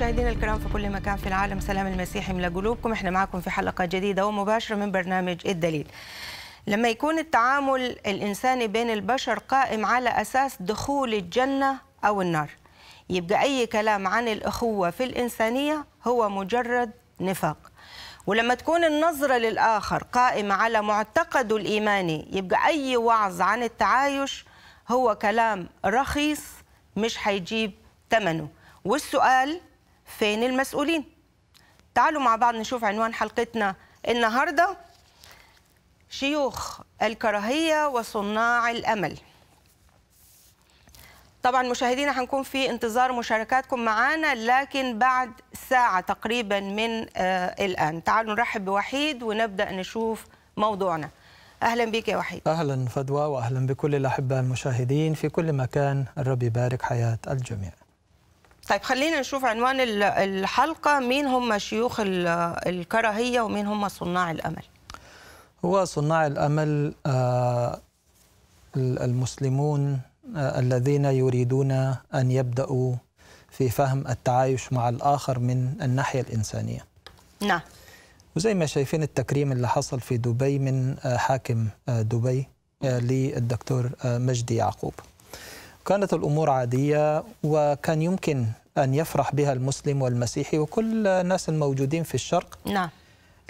مشاهدينا الكرام في كل مكان في العالم سلام المسيح من قلوبكم احنا معكم في حلقه جديده ومباشره من برنامج الدليل لما يكون التعامل الانساني بين البشر قائم على اساس دخول الجنه او النار يبقى اي كلام عن الاخوه في الانسانيه هو مجرد نفاق ولما تكون النظره للاخر قائمه على معتقده الايماني يبقى اي وعظ عن التعايش هو كلام رخيص مش هيجيب ثمنه والسؤال فين المسؤولين تعالوا مع بعض نشوف عنوان حلقتنا النهارده شيوخ الكراهيه وصناع الامل طبعا مشاهدينا هنكون في انتظار مشاركاتكم معانا لكن بعد ساعه تقريبا من آه، الان تعالوا نرحب بوحيد ونبدا نشوف موضوعنا اهلا بك يا وحيد اهلا فدوى واهلا بكل الاحباء المشاهدين في كل مكان الرب يبارك حياه الجميع طيب خلينا نشوف عنوان الحلقة مين هم شيوخ الكراهية ومين هم صناع الأمل هو صناع الأمل آه، المسلمون آه، الذين يريدون أن يبدأوا في فهم التعايش مع الآخر من الناحية الإنسانية نعم وزي ما شايفين التكريم اللي حصل في دبي من آه، حاكم دبي للدكتور مجدي يعقوب كانت الأمور عادية وكان يمكن أن يفرح بها المسلم والمسيحي وكل الناس الموجودين في الشرق نعم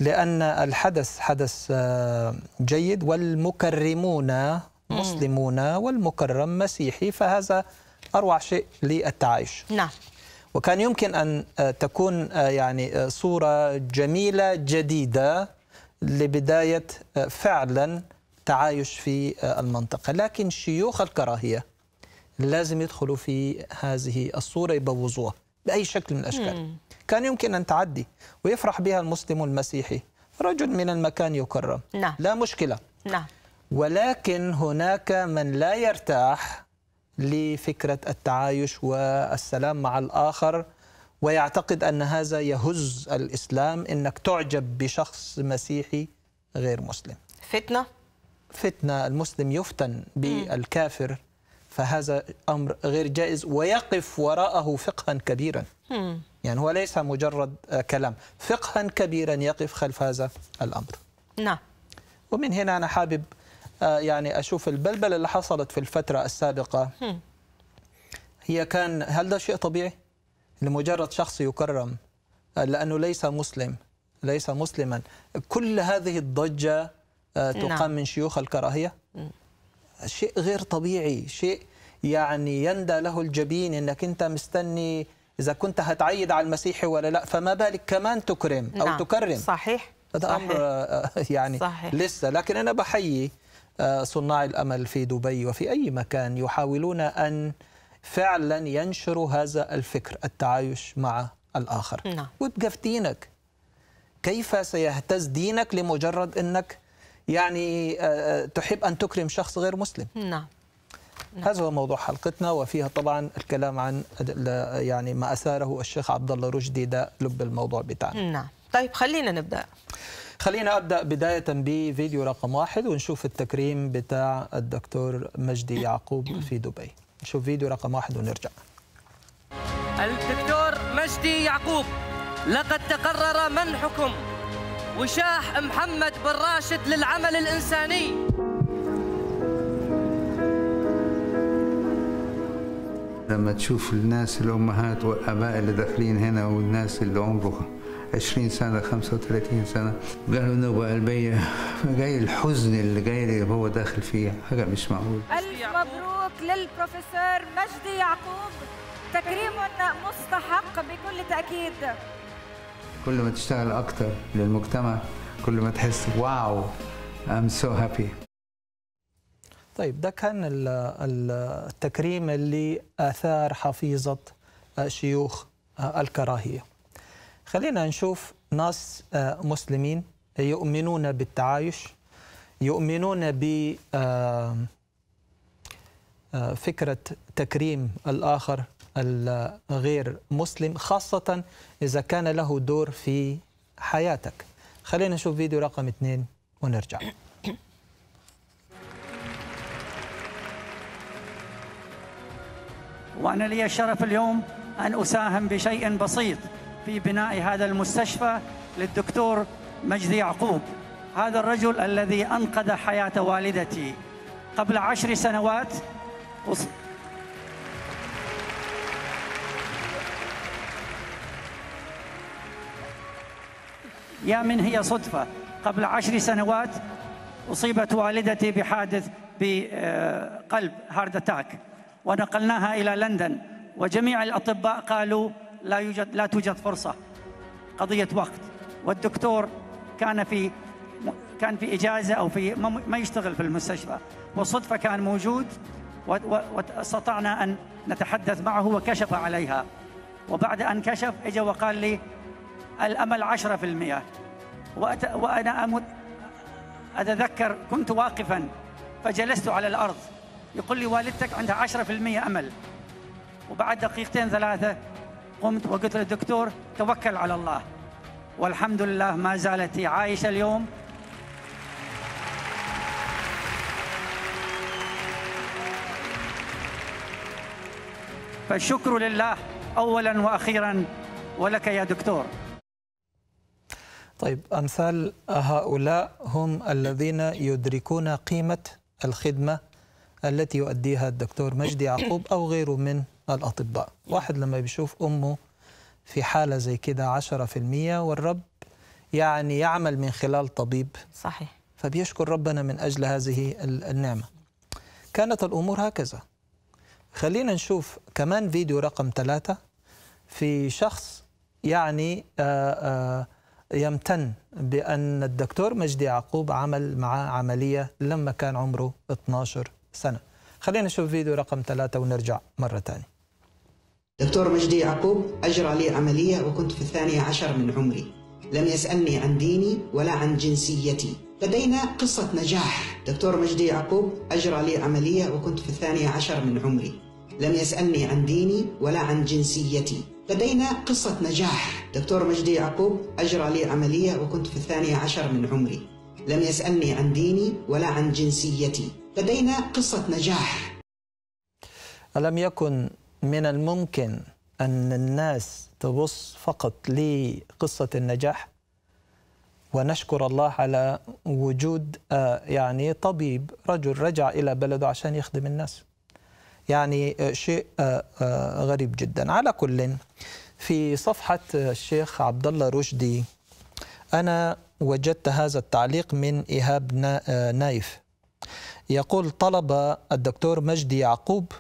لأن الحدث حدث آه، جيد والمكرمون مسلمون والمكرم مسيحي فهذا أروع شيء للتعايش نعم وكان يمكن أن آه، تكون آه، يعني صورة جميلة جديدة لبداية فعلا تعايش في المنطقة لكن شيوخ الكراهية لازم يدخلوا في هذه الصورة يبوظوها بأي شكل من الأشكال مم. كان يمكن أن تعدي ويفرح بها المسلم المسيحي رجل من المكان يكرم نعم. لا مشكلة نعم. ولكن هناك من لا يرتاح لفكرة التعايش والسلام مع الآخر ويعتقد أن هذا يهز الإسلام أنك تعجب بشخص مسيحي غير مسلم فتنة فتنة المسلم يفتن بالكافر فهذا أمر غير جائز ويقف وراءه فقها كبيرا يعني هو ليس مجرد كلام فقها كبيرا يقف خلف هذا الأمر نعم ومن هنا أنا حابب آه، يعني أشوف البلبلة اللي حصلت في الفترة السابقة هي كان هل ده شيء طبيعي لمجرد شخص يكرم آه، لأنه ليس مسلم ليس مسلما كل هذه الضجة آه، تقام نعم. من شيوخ الكراهية شيء غير طبيعي شيء يعني يندى له الجبين انك انت مستني اذا كنت هتعيد على المسيحي ولا لا فما بالك كمان تكرم او نعم. تكرم صحيح هذا امر يعني صحيح. لسه لكن انا بحيي آه، صناع الامل في دبي وفي اي مكان يحاولون ان فعلا ينشروا هذا الفكر التعايش مع الاخر نعم. وتبقى في دينك كيف سيهتز دينك لمجرد انك يعني آه، آه، تحب أن تكرم شخص غير مسلم نعم. نعم هذا هو موضوع حلقتنا وفيها طبعا الكلام عن يعني ما اثاره الشيخ عبد الله رشدي ده لب الموضوع بتاعنا نعم طيب خلينا نبدا خلينا ابدا بدايه بفيديو رقم واحد ونشوف التكريم بتاع الدكتور مجدي يعقوب في دبي نشوف فيديو رقم واحد ونرجع الدكتور مجدي يعقوب لقد تقرر منحكم وشاح محمد بن راشد للعمل الإنساني لما تشوف الناس الأمهات والآباء اللي داخلين هنا والناس اللي عمره 20 سنة 35 سنة قالوا نوبة قلبية فجاي الحزن اللي جاي اللي هو داخل فيه حاجة مش معقولة ألف مبروك للبروفيسور مجدي يعقوب تكريم مستحق بكل تأكيد كل ما تشتغل اكتر للمجتمع كل ما تحس واو ام سو هابي طيب ده كان التكريم اللي اثار حفيظه شيوخ الكراهيه خلينا نشوف ناس مسلمين يؤمنون بالتعايش يؤمنون ب فكره تكريم الاخر الغير مسلم خاصة إذا كان له دور في حياتك خلينا نشوف فيديو رقم اثنين ونرجع وأنا لي الشرف اليوم أن أساهم بشيء بسيط في بناء هذا المستشفى للدكتور مجدي يعقوب هذا الرجل الذي أنقذ حياة والدتي قبل عشر سنوات يا من هي صدفة قبل عشر سنوات أصيبت والدتي بحادث بقلب هارد أتاك ونقلناها إلى لندن وجميع الأطباء قالوا لا يوجد لا توجد فرصة قضية وقت والدكتور كان في كان في إجازة أو في ما يشتغل في المستشفى والصدفة كان موجود واستطعنا أن نتحدث معه وكشف عليها وبعد أن كشف إجا وقال لي الأمل عشرة في المئة وأنا أمت أتذكر كنت واقفا فجلست على الأرض يقول لي والدتك عندها عشرة في المئة أمل وبعد دقيقتين ثلاثة قمت وقلت له توكل على الله والحمد لله ما زالت عايشة اليوم فالشكر لله أولا وأخيرا ولك يا دكتور طيب أمثال هؤلاء هم الذين يدركون قيمة الخدمة التي يؤديها الدكتور مجدي يعقوب أو غيره من الأطباء واحد لما بيشوف أمه في حالة زي كده 10% والرب يعني يعمل من خلال طبيب صحيح فبيشكر ربنا من أجل هذه النعمة كانت الأمور هكذا خلينا نشوف كمان فيديو رقم ثلاثة في شخص يعني آآ آه، آآ آه، يمتن بأن الدكتور مجدي يعقوب عمل معاه عملية لما كان عمره 12 سنة خلينا نشوف فيديو رقم ثلاثة ونرجع مرة ثانية دكتور مجدي يعقوب أجرى لي عملية وكنت في الثانية عشر من عمري لم يسألني عن ديني ولا عن جنسيتي لدينا قصة نجاح دكتور مجدي يعقوب أجرى لي عملية وكنت في الثانية عشر من عمري لم يسألني عن ديني ولا عن جنسيتي لدينا قصة نجاح دكتور مجدي يعقوب أجرى لي عملية وكنت في الثانية عشر من عمري لم يسألني عن ديني ولا عن جنسيتي لدينا قصة نجاح ألم يكن من الممكن أن الناس تبص فقط لقصة النجاح ونشكر الله على وجود آه، يعني طبيب رجل رجع إلى بلده عشان يخدم الناس يعني آه، شيء آه، آه، غريب جدا على كل في صفحة الشيخ عبد الله رشدي أنا وجدت هذا التعليق من إيهاب نايف يقول طلب الدكتور مجدي يعقوب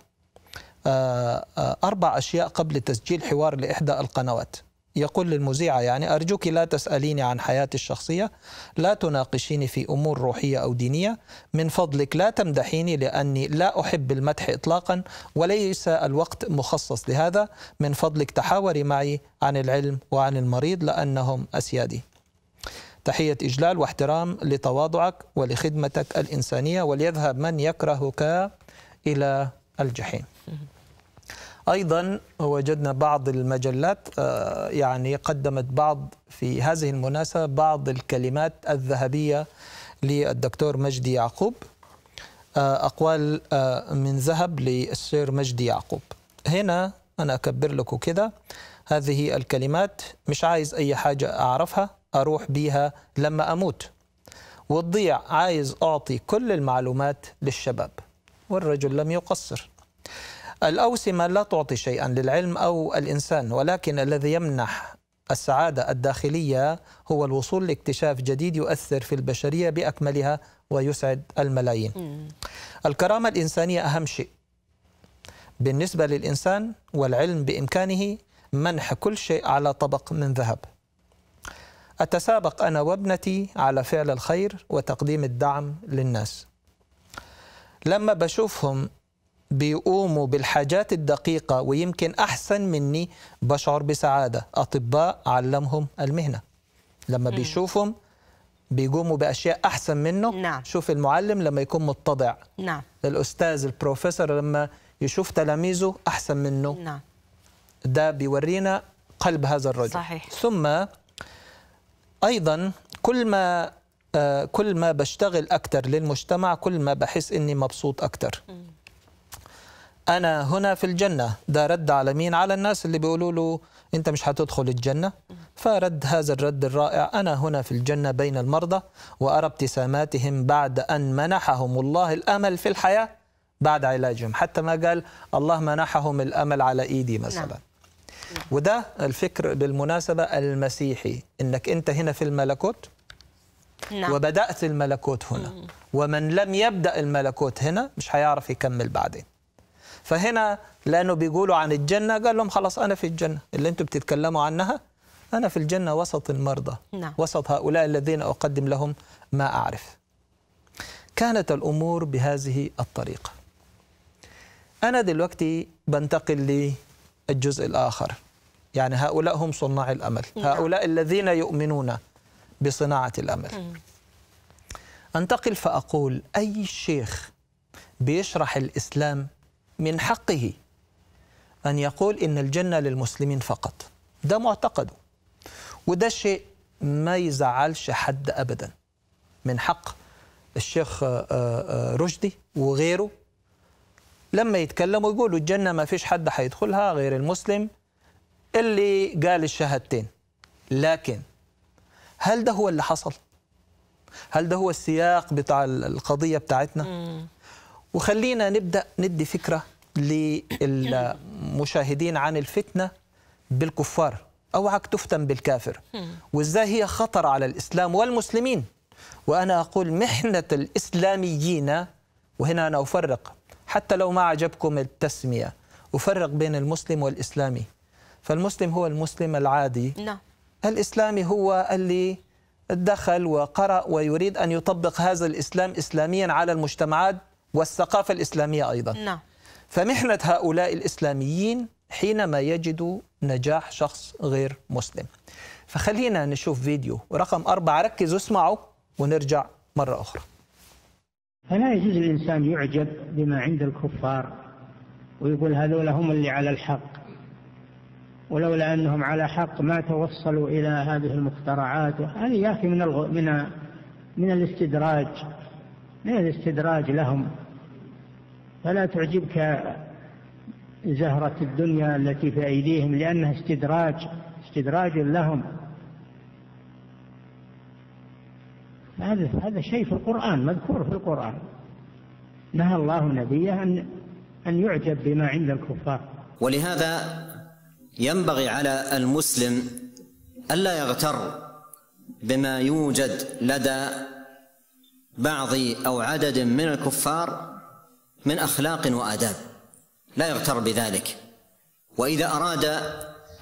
أربع أشياء قبل تسجيل حوار لإحدى القنوات يقول للمذيعة يعني أرجوك لا تسأليني عن حياتي الشخصية لا تناقشيني في أمور روحية أو دينية من فضلك لا تمدحيني لأني لا أحب المدح إطلاقا وليس الوقت مخصص لهذا من فضلك تحاوري معي عن العلم وعن المريض لأنهم أسيادي تحية إجلال واحترام لتواضعك ولخدمتك الإنسانية وليذهب من يكرهك إلى الجحيم أيضا وجدنا بعض المجلات آه، يعني قدمت بعض في هذه المناسبة بعض الكلمات الذهبية للدكتور مجدي يعقوب آه، أقوال آه، من ذهب للسير مجدي يعقوب هنا أنا أكبر لكم كده هذه الكلمات مش عايز أي حاجة أعرفها أروح بيها لما أموت والضيع عايز أعطي كل المعلومات للشباب والرجل لم يقصر الأوسمة لا تعطي شيئا للعلم أو الإنسان ولكن الذي يمنح السعادة الداخلية هو الوصول لاكتشاف جديد يؤثر في البشرية بأكملها ويسعد الملايين مم. الكرامة الإنسانية أهم شيء بالنسبة للإنسان والعلم بإمكانه منح كل شيء على طبق من ذهب أتسابق أنا وابنتي على فعل الخير وتقديم الدعم للناس لما بشوفهم بيقوموا بالحاجات الدقيقة ويمكن أحسن مني بشعر بسعادة أطباء علمهم المهنة لما بيشوفهم بيقوموا بأشياء أحسن منه نعم. شوف المعلم لما يكون متضع نعم. الأستاذ البروفيسور لما يشوف تلاميذه أحسن منه نعم. ده بيورينا قلب هذا الرجل صحيح. ثم أيضا كل ما آه كل ما بشتغل أكتر للمجتمع كل ما بحس إني مبسوط أكتر انا هنا في الجنه ده رد على مين على الناس اللي بيقولوا له انت مش هتدخل الجنه فرد هذا الرد الرائع انا هنا في الجنه بين المرضى وارى ابتساماتهم بعد ان منحهم الله الامل في الحياه بعد علاجهم حتى ما قال الله منحهم الامل على ايدي نعم. مثلا نعم. وده الفكر بالمناسبة المسيحي إنك أنت هنا في الملكوت نعم. وبدأت الملكوت هنا ومن لم يبدأ الملكوت هنا مش هيعرف يكمل بعدين فهنا لانه بيقولوا عن الجنه قال لهم خلاص انا في الجنه اللي انتم بتتكلموا عنها انا في الجنه وسط المرضى نعم. وسط هؤلاء الذين اقدم لهم ما اعرف كانت الامور بهذه الطريقه انا دلوقتي بنتقل للجزء الاخر يعني هؤلاء هم صناع الامل نعم. هؤلاء الذين يؤمنون بصناعه الامل انتقل فاقول اي شيخ بيشرح الاسلام من حقه أن يقول إن الجنة للمسلمين فقط ده معتقده وده شيء ما يزعلش حد أبدا من حق الشيخ آه، آه، رشدي وغيره لما يتكلموا يقولوا الجنة ما فيش حد حيدخلها غير المسلم اللي قال الشهادتين لكن هل ده هو اللي حصل؟ هل ده هو السياق بتاع القضية بتاعتنا؟ مم. وخلينا نبدا ندي فكره للمشاهدين عن الفتنه بالكفار اوعك تفتن بالكافر وازاي هي خطر على الاسلام والمسلمين وانا اقول محنه الاسلاميين وهنا انا افرق حتى لو ما عجبكم التسميه افرق بين المسلم والاسلامي فالمسلم هو المسلم العادي نعم الاسلامي هو اللي دخل وقرأ ويريد أن يطبق هذا الإسلام إسلاميا على المجتمعات والثقافة الإسلامية أيضا نعم فمحنة هؤلاء الإسلاميين حينما يجدوا نجاح شخص غير مسلم فخلينا نشوف فيديو رقم أربعة ركزوا اسمعوا ونرجع مرة أخرى فلا يجوز الإنسان يعجب بما عند الكفار ويقول هذول هم اللي على الحق ولولا أنهم على حق ما توصلوا إلى هذه المخترعات هذه يا أخي من من من الاستدراج من الاستدراج لهم فلا تعجبك زهرة الدنيا التي في أيديهم لأنها استدراج استدراج لهم هذا هذا شيء في القرآن مذكور في القرآن نهى الله نبيه أن أن يعجب بما عند الكفار ولهذا ينبغي على المسلم ألا يغتر بما يوجد لدى بعض أو عدد من الكفار من أخلاق وآداب لا يغتر بذلك وإذا أراد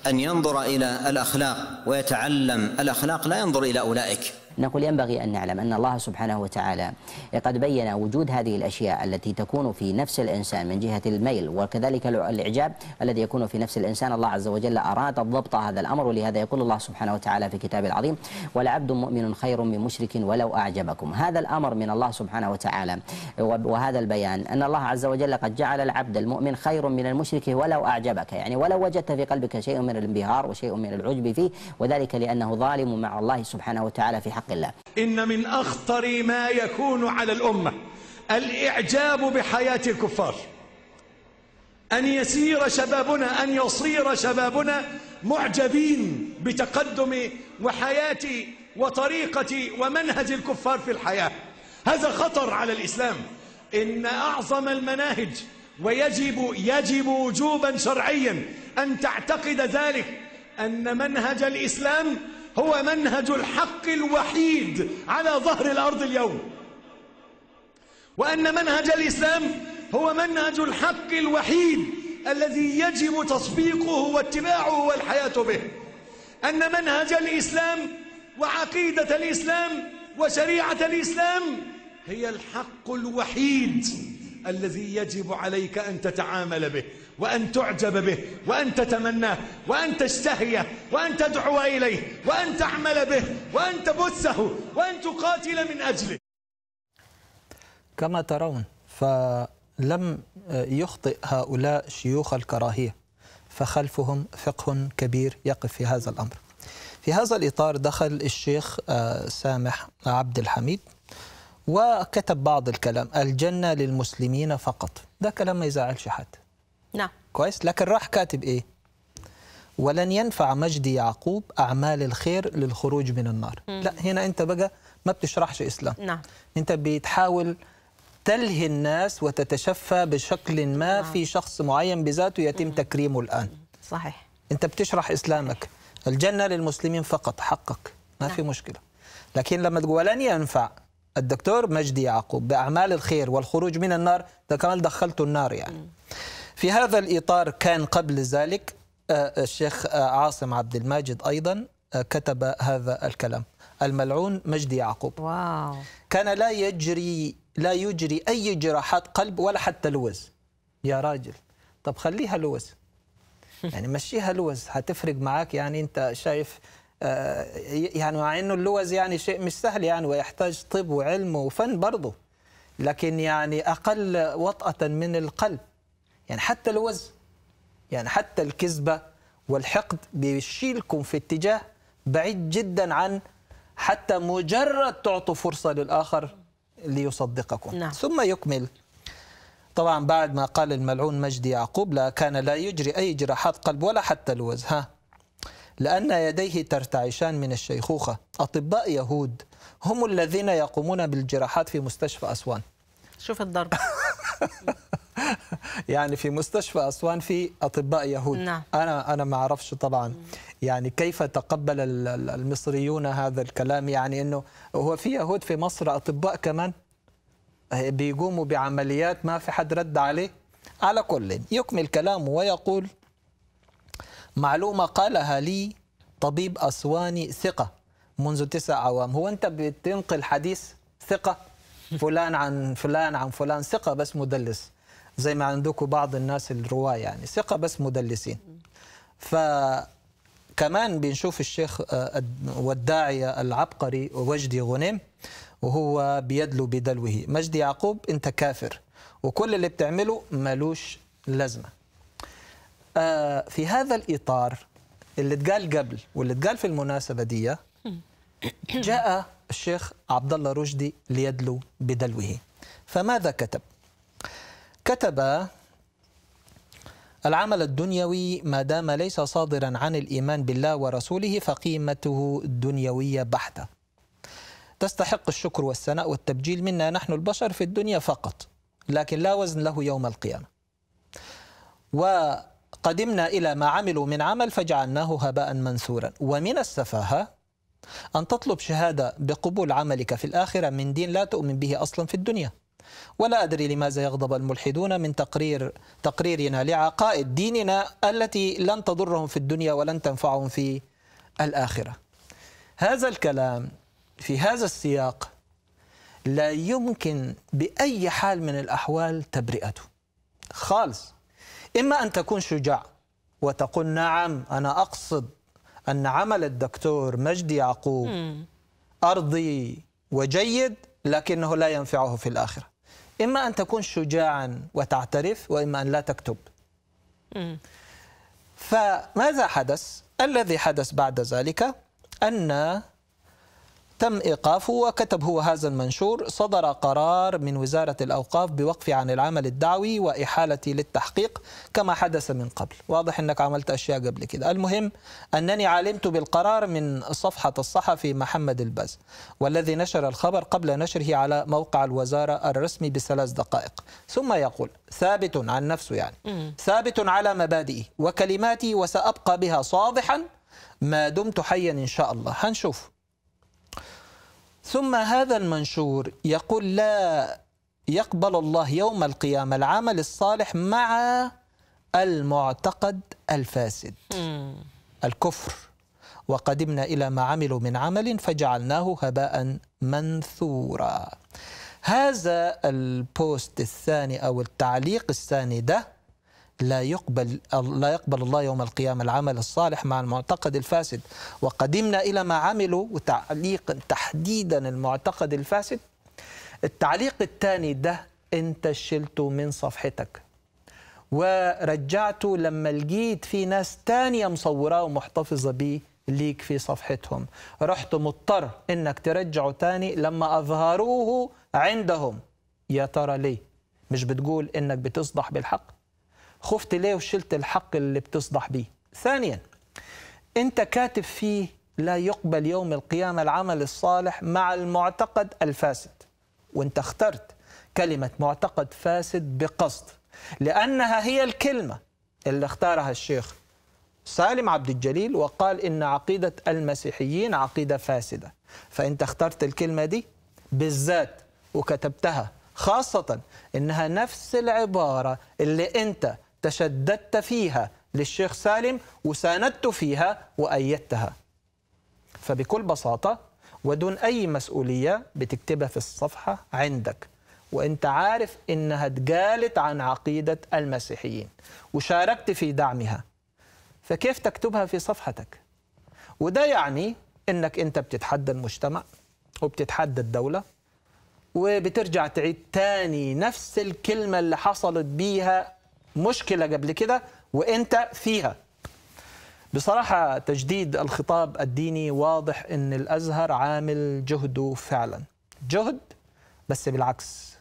أن ينظر إلى الأخلاق ويتعلم الأخلاق لا ينظر إلى أولئك نقول ينبغي أن نعلم أن الله سبحانه وتعالى قد بين وجود هذه الأشياء التي تكون في نفس الإنسان من جهة الميل وكذلك الإعجاب الذي يكون في نفس الإنسان الله عز وجل أراد ضبط هذا الأمر ولهذا يقول الله سبحانه وتعالى في كتابه العظيم ولعبد مؤمن خير من مشرك ولو أعجبكم هذا الأمر من الله سبحانه وتعالى وهذا البيان أن الله عز وجل قد جعل العبد المؤمن خير من المشرك ولو أعجبك يعني ولو وجدت في قلبك شيء من الانبهار وشيء من العجب فيه وذلك لأنه ظالم مع الله سبحانه وتعالى في حق حق الله إن من أخطر ما يكون على الأمة الإعجاب بحياة الكفار أن يسير شبابنا أن يصير شبابنا معجبين بتقدم وحياة وطريقة ومنهج الكفار في الحياة هذا خطر على الإسلام إن أعظم المناهج ويجب يجب وجوبا شرعيا أن تعتقد ذلك أن منهج الإسلام هو منهج الحق الوحيد على ظهر الأرض اليوم وأن منهج الإسلام هو منهج الحق الوحيد الذي يجب تصفيقه واتباعه والحياة به أن منهج الإسلام وعقيدة الإسلام وشريعة الإسلام هي الحق الوحيد الذي يجب عليك أن تتعامل به وأن تعجب به وأن تتمناه وأن تشتهيه وأن تدعو إليه وأن تعمل به وأن تبثه وأن تقاتل من أجله كما ترون فلم يخطئ هؤلاء شيوخ الكراهية فخلفهم فقه كبير يقف في هذا الأمر في هذا الإطار دخل الشيخ آه، سامح عبد الحميد وكتب بعض الكلام الجنة للمسلمين فقط ده كلام ما يزعلش حد نعم كويس لكن راح كاتب ايه ولن ينفع مجدي يعقوب اعمال الخير للخروج من النار مم. لا هنا انت بقى ما بتشرحش اسلام نعم انت بتحاول تلهي الناس وتتشفى بشكل ما نعم. في شخص معين بذاته يتم مم. تكريمه الان صحيح انت بتشرح اسلامك الجنه للمسلمين فقط حقك ما نعم. في مشكله لكن لما تقول ولن ينفع الدكتور مجدي يعقوب باعمال الخير والخروج من النار ده كمان دخلته النار يعني مم. في هذا الإطار كان قبل ذلك آه، الشيخ آه، عاصم عبد الماجد أيضا آه، كتب هذا الكلام الملعون مجدي يعقوب واو. كان لا يجري لا يجري أي جراحات قلب ولا حتى لوز يا راجل طب خليها لوز يعني مشيها لوز هتفرق معاك يعني أنت شايف يعني مع أنه اللوز يعني شيء مش سهل يعني ويحتاج طب وعلم وفن برضه لكن يعني أقل وطأة من القلب يعني حتى الوزن يعني حتى الكذبة والحقد بيشيلكم في اتجاه بعيد جدا عن حتى مجرد تعطوا فرصة للآخر ليصدقكم نعم. ثم يكمل طبعا بعد ما قال الملعون مجدي يعقوب لا كان لا يجري أي جراحات قلب ولا حتى الوز ها لأن يديه ترتعشان من الشيخوخة أطباء يهود هم الذين يقومون بالجراحات في مستشفى أسوان شوف الضرب يعني في مستشفى اسوان في اطباء يهود نعم. انا انا ما اعرفش طبعا يعني كيف تقبل المصريون هذا الكلام يعني انه هو في يهود في مصر اطباء كمان بيقوموا بعمليات ما في حد رد عليه على كل يكمل كلامه ويقول معلومه قالها لي طبيب اسواني ثقه منذ تسع عوام هو انت بتنقل حديث ثقه فلان عن فلان عن فلان ثقه بس مدلس زي ما عندكم بعض الناس الرواه يعني ثقه بس مدلسين ف كمان بنشوف الشيخ آه، والداعية العبقري وجدي غنيم وهو بيدلو بدلوه مجدي يعقوب انت كافر وكل اللي بتعمله ملوش لازمة آه، في هذا الإطار اللي اتقال قبل واللي اتقال في المناسبة دي جاء الشيخ عبد الله رشدي ليدلو بدلوه فماذا كتب كتب العمل الدنيوي ما دام ليس صادرا عن الايمان بالله ورسوله فقيمته دنيويه بحته. تستحق الشكر والثناء والتبجيل منا نحن البشر في الدنيا فقط، لكن لا وزن له يوم القيامه. وقدمنا الى ما عملوا من عمل فجعلناه هباء منثورا، ومن السفاهه ان تطلب شهاده بقبول عملك في الاخره من دين لا تؤمن به اصلا في الدنيا. ولا أدري لماذا يغضب الملحدون من تقرير تقريرنا لعقائد ديننا التي لن تضرهم في الدنيا ولن تنفعهم في الآخرة هذا الكلام في هذا السياق لا يمكن بأي حال من الأحوال تبرئته خالص إما أن تكون شجاع وتقول نعم أنا أقصد أن عمل الدكتور مجدي يعقوب أرضي وجيد لكنه لا ينفعه في الآخرة إما أن تكون شجاعا وتعترف وإما أن لا تكتب فماذا حدث؟ الذي حدث بعد ذلك أن تم إيقافه وكتب هو هذا المنشور صدر قرار من وزارة الأوقاف بوقفي عن العمل الدعوي وإحالتي للتحقيق كما حدث من قبل واضح أنك عملت أشياء قبل كده المهم أنني علمت بالقرار من صفحة الصحفي محمد البز والذي نشر الخبر قبل نشره على موقع الوزارة الرسمي بثلاث دقائق ثم يقول ثابت عن نفسه يعني ثابت على مبادئي وكلماتي وسأبقى بها صادحا ما دمت حيا إن شاء الله هنشوف ثم هذا المنشور يقول لا يقبل الله يوم القيامة العمل الصالح مع المعتقد الفاسد الكفر وقدمنا إلى ما عملوا من عمل فجعلناه هباء منثورا هذا البوست الثاني أو التعليق الثاني ده لا يقبل لا يقبل الله يوم القيامة العمل الصالح مع المعتقد الفاسد وقدمنا إلى ما عملوا وتعليق تحديدا المعتقد الفاسد التعليق الثاني ده أنت شلته من صفحتك ورجعته لما لقيت في ناس تانية مصوراه ومحتفظة بيه ليك في صفحتهم رحت مضطر انك ترجعه تاني لما اظهروه عندهم يا ترى ليه مش بتقول انك بتصدح بالحق خفت ليه وشلت الحق اللي بتصدح بيه ثانيا أنت كاتب فيه لا يقبل يوم القيامة العمل الصالح مع المعتقد الفاسد وانت اخترت كلمة معتقد فاسد بقصد لأنها هي الكلمة اللي اختارها الشيخ سالم عبد الجليل وقال إن عقيدة المسيحيين عقيدة فاسدة فأنت اخترت الكلمة دي بالذات وكتبتها خاصة إنها نفس العبارة اللي أنت تشددت فيها للشيخ سالم وساندت فيها وأيدتها فبكل بساطة ودون أي مسؤولية بتكتبها في الصفحة عندك وانت عارف انها اتقالت عن عقيده المسيحيين وشاركت في دعمها فكيف تكتبها في صفحتك وده يعني انك انت بتتحدى المجتمع وبتتحدى الدوله وبترجع تعيد تاني نفس الكلمه اللي حصلت بيها مشكله قبل كده وانت فيها بصراحه تجديد الخطاب الديني واضح ان الازهر عامل جهده فعلا جهد بس بالعكس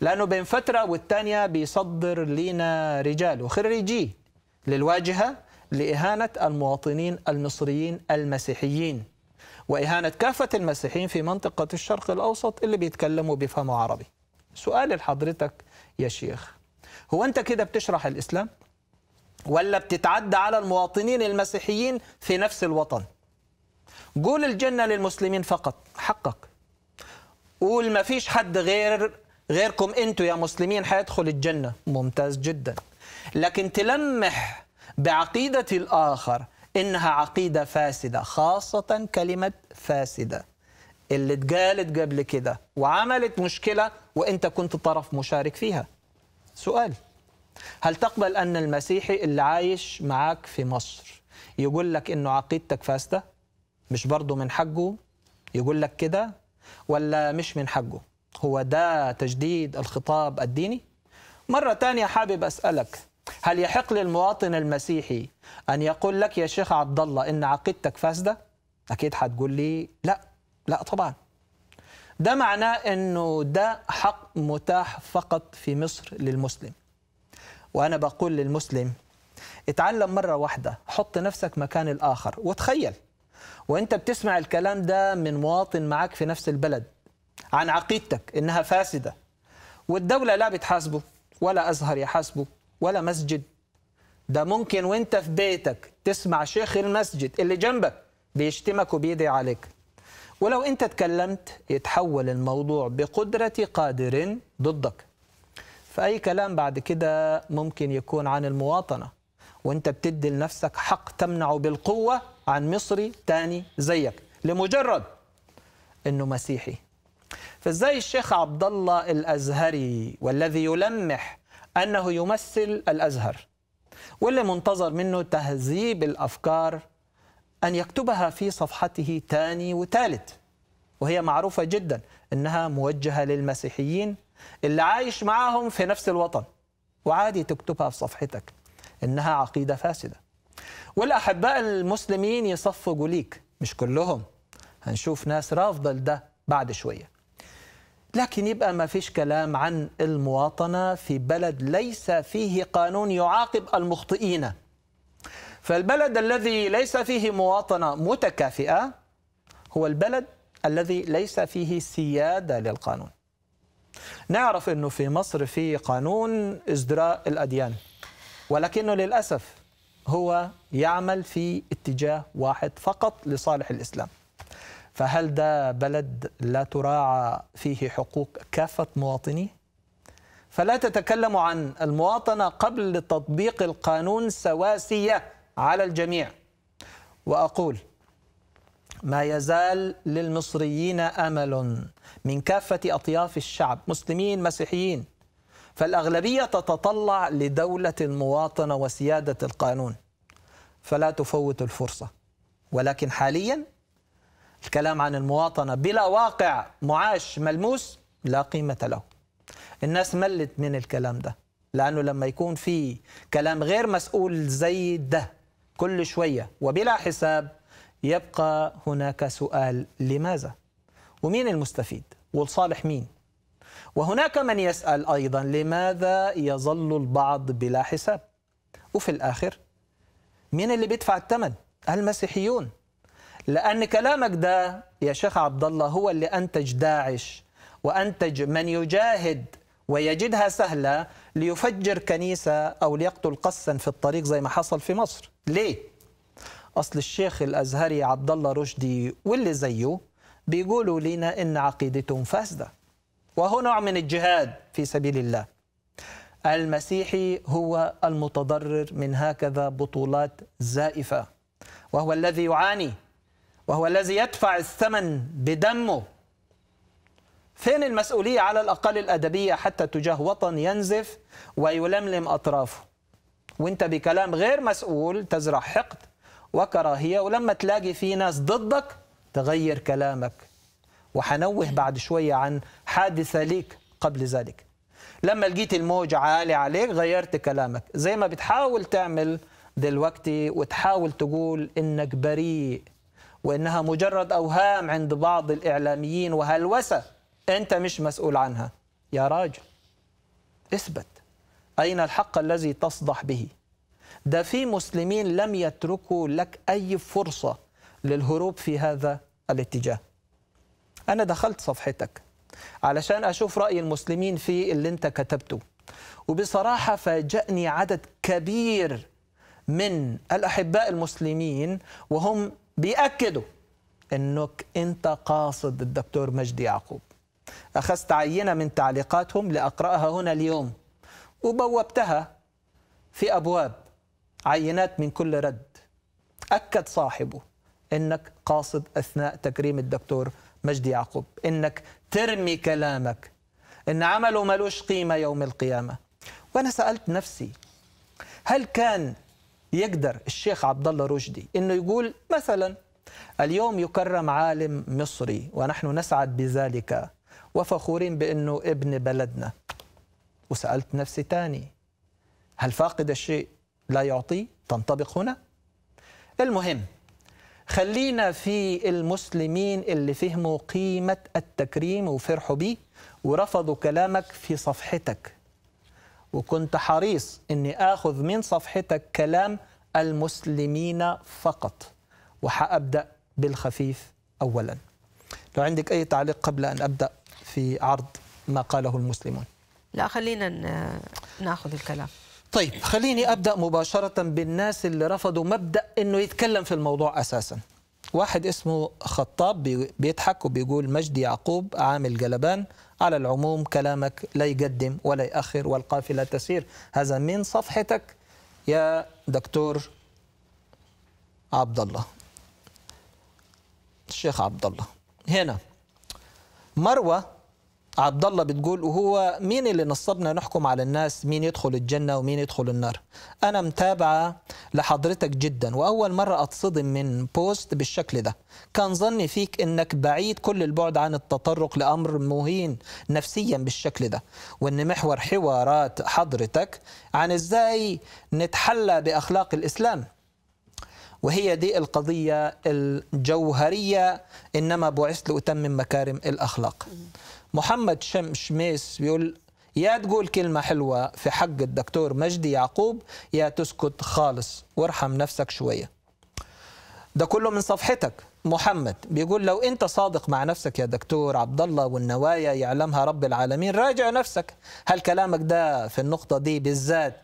لانه بين فتره والتانيه بيصدر لينا رجال وخريجي للواجهه لاهانه المواطنين المصريين المسيحيين واهانه كافه المسيحيين في منطقه الشرق الاوسط اللي بيتكلموا بفم عربي سؤالي لحضرتك يا شيخ هو أنت كده بتشرح الإسلام ولا بتتعدى على المواطنين المسيحيين في نفس الوطن قول الجنة للمسلمين فقط حقك قول ما فيش حد غير غيركم انتوا يا مسلمين هيدخل الجنة ممتاز جدا لكن تلمح بعقيدة الآخر إنها عقيدة فاسدة خاصة كلمة فاسدة اللي اتقالت قبل كده وعملت مشكلة وانت كنت طرف مشارك فيها سؤال هل تقبل أن المسيحي اللي عايش معاك في مصر يقول لك إنه عقيدتك فاسدة مش برضه من حقه يقول لك كده ولا مش من حقه هو ده تجديد الخطاب الديني مرة تانية حابب أسألك هل يحق للمواطن المسيحي أن يقول لك يا شيخ عبد الله إن عقيدتك فاسدة أكيد حتقول لي لا لا طبعا ده معناه انه ده حق متاح فقط في مصر للمسلم وانا بقول للمسلم اتعلم مره واحده حط نفسك مكان الاخر وتخيل وانت بتسمع الكلام ده من مواطن معاك في نفس البلد عن عقيدتك انها فاسده والدوله لا بتحاسبه ولا ازهر يحاسبه ولا مسجد ده ممكن وانت في بيتك تسمع شيخ المسجد اللي جنبك بيشتمك وبيدعي عليك ولو أنت تكلمت يتحول الموضوع بقدرة قادر ضدك فأي كلام بعد كده ممكن يكون عن المواطنة وأنت بتدي لنفسك حق تمنعه بالقوة عن مصري تاني زيك لمجرد أنه مسيحي فازاي الشيخ عبد الله الازهري والذي يلمح انه يمثل الازهر واللي منتظر منه تهذيب الافكار أن يكتبها في صفحته ثاني وثالث وهي معروفة جدا أنها موجهة للمسيحيين اللي عايش معاهم في نفس الوطن وعادي تكتبها في صفحتك إنها عقيدة فاسدة والأحباء المسلمين يصفقوا ليك مش كلهم هنشوف ناس رافضة لده بعد شوية لكن يبقى ما فيش كلام عن المواطنة في بلد ليس فيه قانون يعاقب المخطئين فالبلد الذي ليس فيه مواطنة متكافئة هو البلد الذي ليس فيه سيادة للقانون نعرف أنه في مصر في قانون إزدراء الأديان ولكنه للأسف هو يعمل في اتجاه واحد فقط لصالح الإسلام فهل ده بلد لا تراعى فيه حقوق كافة مواطنيه؟ فلا تتكلم عن المواطنة قبل تطبيق القانون سواسية على الجميع واقول ما يزال للمصريين امل من كافه اطياف الشعب مسلمين مسيحيين فالاغلبيه تتطلع لدوله المواطنه وسياده القانون فلا تفوت الفرصه ولكن حاليا الكلام عن المواطنه بلا واقع معاش ملموس لا قيمه له الناس ملت من الكلام ده لانه لما يكون في كلام غير مسؤول زي ده كل شوية وبلا حساب يبقى هناك سؤال لماذا ومين المستفيد والصالح مين وهناك من يسأل أيضا لماذا يظل البعض بلا حساب وفي الآخر مين اللي بيدفع الثمن المسيحيون لأن كلامك ده يا شيخ عبد الله هو اللي أنتج داعش وأنتج من يجاهد ويجدها سهلة ليفجر كنيسة أو ليقتل قسا في الطريق زي ما حصل في مصر ليه؟ أصل الشيخ الأزهري عبد الله رشدي واللي زيه بيقولوا لنا إن عقيدتهم فاسدة وهو نوع من الجهاد في سبيل الله المسيحي هو المتضرر من هكذا بطولات زائفة وهو الذي يعاني وهو الذي يدفع الثمن بدمه ثاني المسؤولية على الأقل الأدبية حتى تجاه وطن ينزف ويلملم أطرافه وانت بكلام غير مسؤول تزرع حقد وكراهية ولما تلاقي في ناس ضدك تغير كلامك وحنوه بعد شوية عن حادثة ليك قبل ذلك لما لقيت الموج عالي عليك غيرت كلامك زي ما بتحاول تعمل دلوقتي وتحاول تقول إنك بريء وإنها مجرد أوهام عند بعض الإعلاميين وهلوسة أنت مش مسؤول عنها يا راجل اثبت أين الحق الذي تصدح به ده في مسلمين لم يتركوا لك أي فرصة للهروب في هذا الاتجاه أنا دخلت صفحتك علشان أشوف رأي المسلمين في اللي أنت كتبته وبصراحة فاجأني عدد كبير من الأحباء المسلمين وهم بيأكدوا أنك أنت قاصد الدكتور مجدي يعقوب أخذت عينة من تعليقاتهم لأقرأها هنا اليوم وبوبتها في أبواب عينات من كل رد أكد صاحبه إنك قاصد أثناء تكريم الدكتور مجدي يعقوب إنك ترمي كلامك إن عمله ملوش قيمة يوم القيامة وأنا سألت نفسي هل كان يقدر الشيخ عبد الله رشدي انه يقول مثلا اليوم يكرم عالم مصري ونحن نسعد بذلك وفخورين بأنه ابن بلدنا وسألت نفسي تاني هل فاقد الشيء لا يعطيه تنطبق هنا المهم خلينا في المسلمين اللي فهموا قيمة التكريم وفرحوا بيه ورفضوا كلامك في صفحتك وكنت حريص أني أخذ من صفحتك كلام المسلمين فقط وحأبدأ بالخفيف أولا لو عندك أي تعليق قبل أن أبدأ في عرض ما قاله المسلمون لا خلينا ناخذ الكلام طيب خليني أبدأ مباشرة بالناس اللي رفضوا مبدأ أنه يتكلم في الموضوع أساسا واحد اسمه خطاب بيضحك وبيقول مجدي يعقوب عامل جلبان على العموم كلامك لا يقدم ولا يأخر والقافلة تسير هذا من صفحتك يا دكتور عبد الله الشيخ عبد الله هنا مروه عبد الله بتقول وهو مين اللي نصبنا نحكم على الناس مين يدخل الجنه ومين يدخل النار انا متابعه لحضرتك جدا واول مره اتصدم من بوست بالشكل ده كان ظني فيك انك بعيد كل البعد عن التطرق لامر مهين نفسيا بالشكل ده وان محور حوارات حضرتك عن ازاي نتحلى باخلاق الاسلام وهي دي القضيه الجوهريه انما بعثت لاتمم مكارم الاخلاق محمد شم شميس بيقول يا تقول كلمة حلوة في حق الدكتور مجدي يعقوب يا تسكت خالص وارحم نفسك شوية ده كله من صفحتك محمد بيقول لو انت صادق مع نفسك يا دكتور عبد الله والنوايا يعلمها رب العالمين راجع نفسك هل كلامك ده في النقطة دي بالذات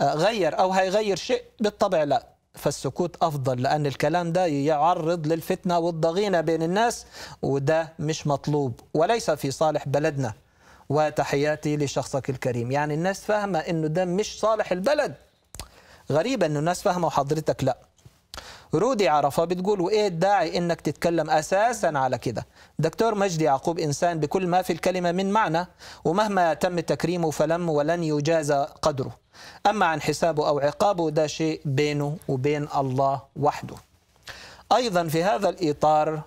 آه، غير او هيغير شيء بالطبع لا فالسكوت أفضل لأن الكلام ده يعرض للفتنة والضغينة بين الناس وده مش مطلوب وليس في صالح بلدنا وتحياتي لشخصك الكريم يعني الناس فاهمة أنه ده مش صالح البلد غريبة أنه الناس فاهمة وحضرتك لأ رودي عرفة بتقول وإيه الداعي إنك تتكلم أساسا على كده دكتور مجدي يعقوب إنسان بكل ما في الكلمة من معنى ومهما تم تكريمه فلم ولن يجازى قدره أما عن حسابه أو عقابه ده شيء بينه وبين الله وحده أيضا في هذا الإطار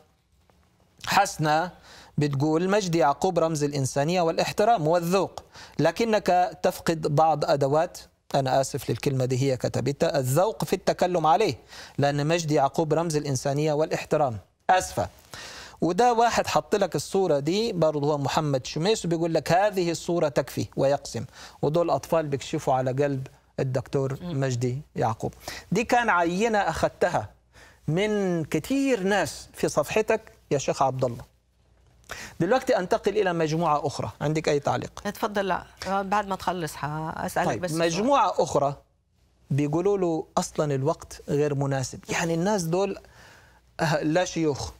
حسنة بتقول مجدي يعقوب رمز الإنسانية والاحترام والذوق لكنك تفقد بعض أدوات أنا آسف للكلمة دي هي كتبتها الذوق في التكلم عليه لأن مجدي يعقوب رمز الإنسانية والاحترام آسفة وده واحد حط لك الصورة دي برضه هو محمد شميس وبيقول لك هذه الصورة تكفي ويقسم ودول أطفال بيكشفوا على قلب الدكتور مجدي يعقوب دي كان عينة أخذتها من كتير ناس في صفحتك يا شيخ عبد الله دلوقتي انتقل الى مجموعه اخرى عندك اي تعليق تفضل لا بعد ما تخلص اسالك طيب بس مجموعه شو. اخرى بيقولوا له اصلا الوقت غير مناسب يعني الناس دول أه، لا شيوخ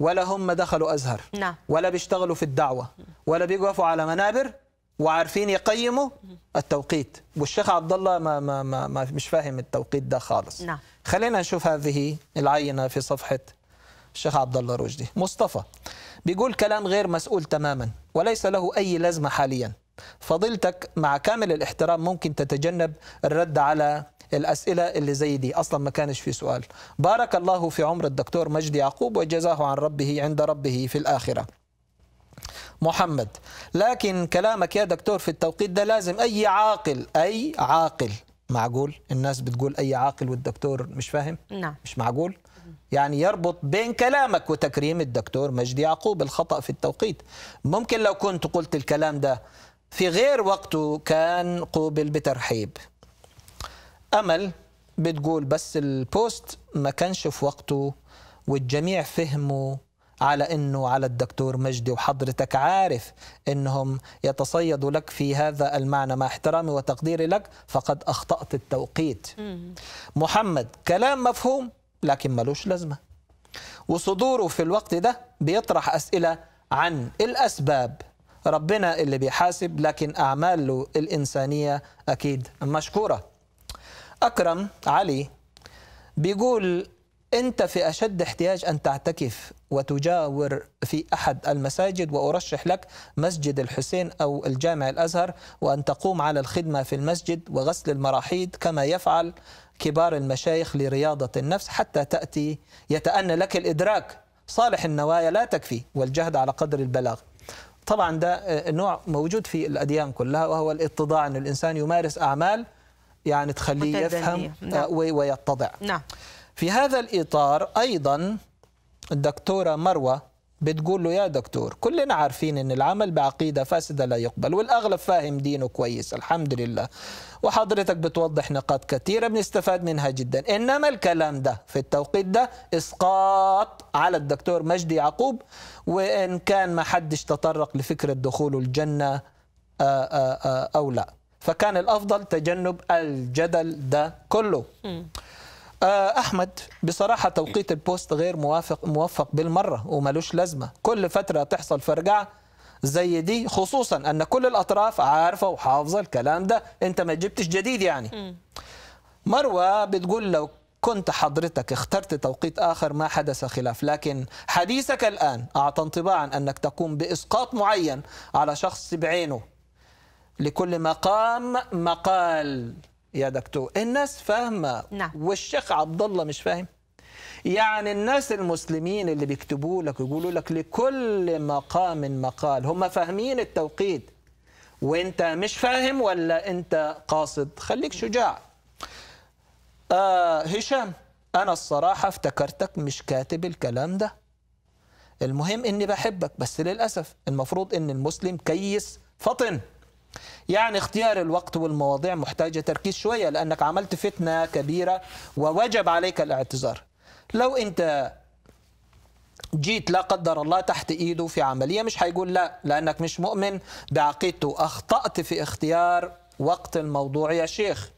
ولا هم دخلوا ازهر نعم. ولا بيشتغلوا في الدعوه ولا بيقفوا على منابر وعارفين يقيموا التوقيت والشيخ عبد الله ما, ما, ما, ما مش فاهم التوقيت ده خالص نعم. خلينا نشوف هذه العينه في صفحه الشيخ عبد الله رشدي مصطفى بيقول كلام غير مسؤول تماما وليس له أي لازمة حاليا فضيلتك مع كامل الاحترام ممكن تتجنب الرد على الأسئلة اللي زي دي أصلا ما كانش في سؤال بارك الله في عمر الدكتور مجدي يعقوب وجزاه عن ربه عند ربه في الآخرة محمد لكن كلامك يا دكتور في التوقيت ده لازم أي عاقل أي عاقل معقول الناس بتقول أي عاقل والدكتور مش فاهم نعم. مش معقول يعني يربط بين كلامك وتكريم الدكتور مجدي يعقوب الخطأ في التوقيت ممكن لو كنت قلت الكلام ده في غير وقته كان قوبل بترحيب أمل بتقول بس البوست ما كانش في وقته والجميع فهموا على انه على الدكتور مجدي وحضرتك عارف انهم يتصيدوا لك في هذا المعنى مع احترامي وتقديري لك فقد اخطات التوقيت محمد كلام مفهوم لكن ملوش لازمة وصدوره في الوقت ده بيطرح أسئلة عن الأسباب ربنا اللي بيحاسب لكن أعماله الإنسانية أكيد مشكورة أكرم علي بيقول أنت في أشد احتياج أن تعتكف وتجاور في أحد المساجد وأرشح لك مسجد الحسين أو الجامع الأزهر وأن تقوم على الخدمة في المسجد وغسل المراحيض كما يفعل كبار المشايخ لرياضة النفس حتى تأتي يتأنى لك الإدراك صالح النوايا لا تكفي والجهد على قدر البلاغ طبعا ده آه، نوع موجود في الأديان كلها وهو الاتضاع أن الإنسان يمارس أعمال يعني تخليه يفهم آه، نعم. ويتضع نعم. في هذا الإطار أيضا الدكتورة مروة بتقول له يا دكتور كلنا عارفين أن العمل بعقيدة فاسدة لا يقبل والأغلب فاهم دينه كويس الحمد لله وحضرتك بتوضح نقاط كثيرة بنستفاد منها جدا إنما الكلام ده في التوقيت ده إسقاط على الدكتور مجدي يعقوب وإن كان ما حدش تطرق لفكرة دخوله الجنة آه، آه، آه، أو لا فكان الأفضل تجنب الجدل ده كله أحمد بصراحة توقيت البوست غير موافق موفق بالمرة وملوش لازمة كل فترة تحصل فرقعه زي دي خصوصا ان كل الاطراف عارفه وحافظه الكلام ده انت ما جبتش جديد يعني مروه بتقول لو كنت حضرتك اخترت توقيت آخر ما حدث خلاف لكن حديثك الآن أعطى انطباعا أنك تقوم بإسقاط معين على شخص بعينه لكل مقام مقال يا دكتور الناس فاهمة نعم. والشيخ عبد الله مش فاهم يعني الناس المسلمين اللي بيكتبوا لك ويقولوا لك لكل مقام مقال هم فاهمين التوقيت وانت مش فاهم ولا انت قاصد خليك شجاع آه هشام انا الصراحه افتكرتك مش كاتب الكلام ده المهم اني بحبك بس للاسف المفروض ان المسلم كيس فطن يعني اختيار الوقت والمواضيع محتاجه تركيز شويه لانك عملت فتنه كبيره ووجب عليك الاعتذار لو انت جيت لا قدر الله تحت ايده في عمليه مش هيقول لا لانك مش مؤمن بعقيدته اخطات في اختيار وقت الموضوع يا شيخ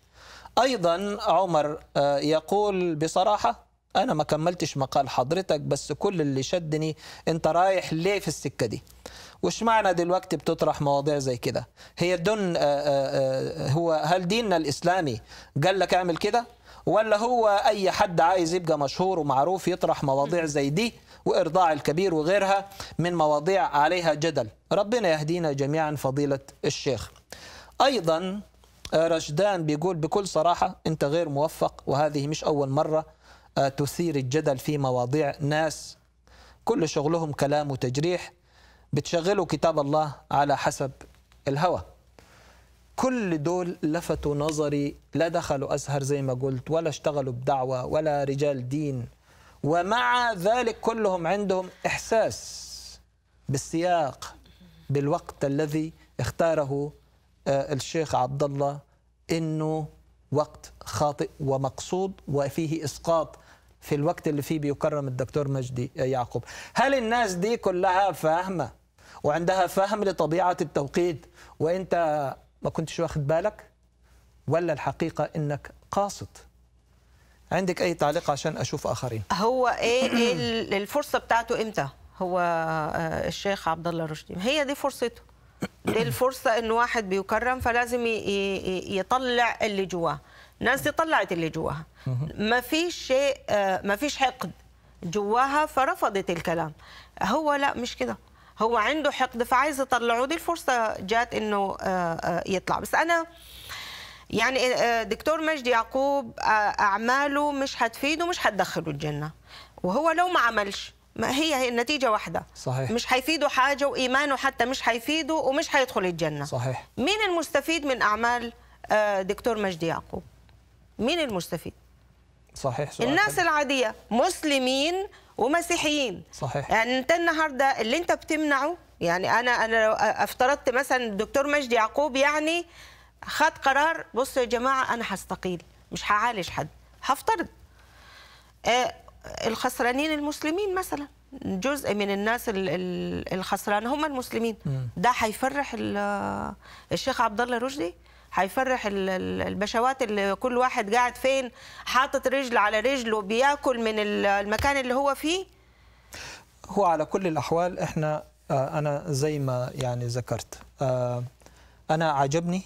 ايضا عمر آه، يقول بصراحه انا ما كملتش مقال حضرتك بس كل اللي شدني انت رايح ليه في السكه دي وش معنى دلوقتي بتطرح مواضيع زي كده هي دون آه، آه، هو هل ديننا الاسلامي قال لك اعمل كده ولا هو أي حد عايز يبقى مشهور ومعروف يطرح مواضيع زي دي وإرضاع الكبير وغيرها من مواضيع عليها جدل ربنا يهدينا جميعا فضيلة الشيخ أيضا آه، رشدان بيقول بكل صراحة أنت غير موفق وهذه مش أول مرة آه، تثير الجدل في مواضيع ناس كل شغلهم كلام وتجريح بتشغلوا كتاب الله على حسب الهوى كل دول لفتوا نظري لا دخلوا أزهر زي ما قلت ولا اشتغلوا بدعوة ولا رجال دين ومع ذلك كلهم عندهم إحساس بالسياق بالوقت الذي اختاره آه، الشيخ عبد الله انه وقت خاطئ ومقصود وفيه اسقاط في الوقت اللي فيه بيكرم الدكتور مجدي آه، يعقوب هل الناس دي كلها فاهمه وعندها فهم لطبيعه التوقيت وانت ما كنتش واخد بالك ولا الحقيقة إنك قاصد عندك أي تعليق عشان أشوف آخرين هو إيه, إيه الفرصة بتاعته إمتى هو آه، الشيخ عبد الله رشدي هي دي فرصته دي الفرصة إن واحد بيكرم فلازم يطلع اللي جواه ناس دي طلعت اللي جواها ما فيش شيء آه، ما فيش حقد جواها فرفضت الكلام هو لا مش كده هو عنده حقد فعايز يطلعوه دي الفرصه جات انه آه، آه، يطلع بس انا يعني آه، دكتور مجدي يعقوب اعماله مش هتفيده مش هتدخله الجنه وهو لو ما عملش ما هي النتيجة واحدة صحيح مش هيفيده حاجة وإيمانه حتى مش هيفيده ومش هيدخل الجنة صحيح مين المستفيد من أعمال دكتور مجدي يعقوب مين المستفيد صحيح سؤال الناس العادية مسلمين ومسيحيين صحيح يعني انت النهارده اللي انت بتمنعه يعني انا انا لو افترضت مثلا الدكتور مجدي يعقوب يعني خد قرار بصوا يا جماعه انا هستقيل مش هعالج حد هفترض آه، الخسرانين المسلمين مثلا جزء من الناس الخسرانه هم المسلمين ده هيفرح الشيخ عبد الله رشدي هيفرح البشوات اللي كل واحد قاعد فين حاطط رجل على رجل وبياكل من المكان اللي هو فيه هو على كل الاحوال احنا آه، انا زي ما يعني ذكرت آه، انا عجبني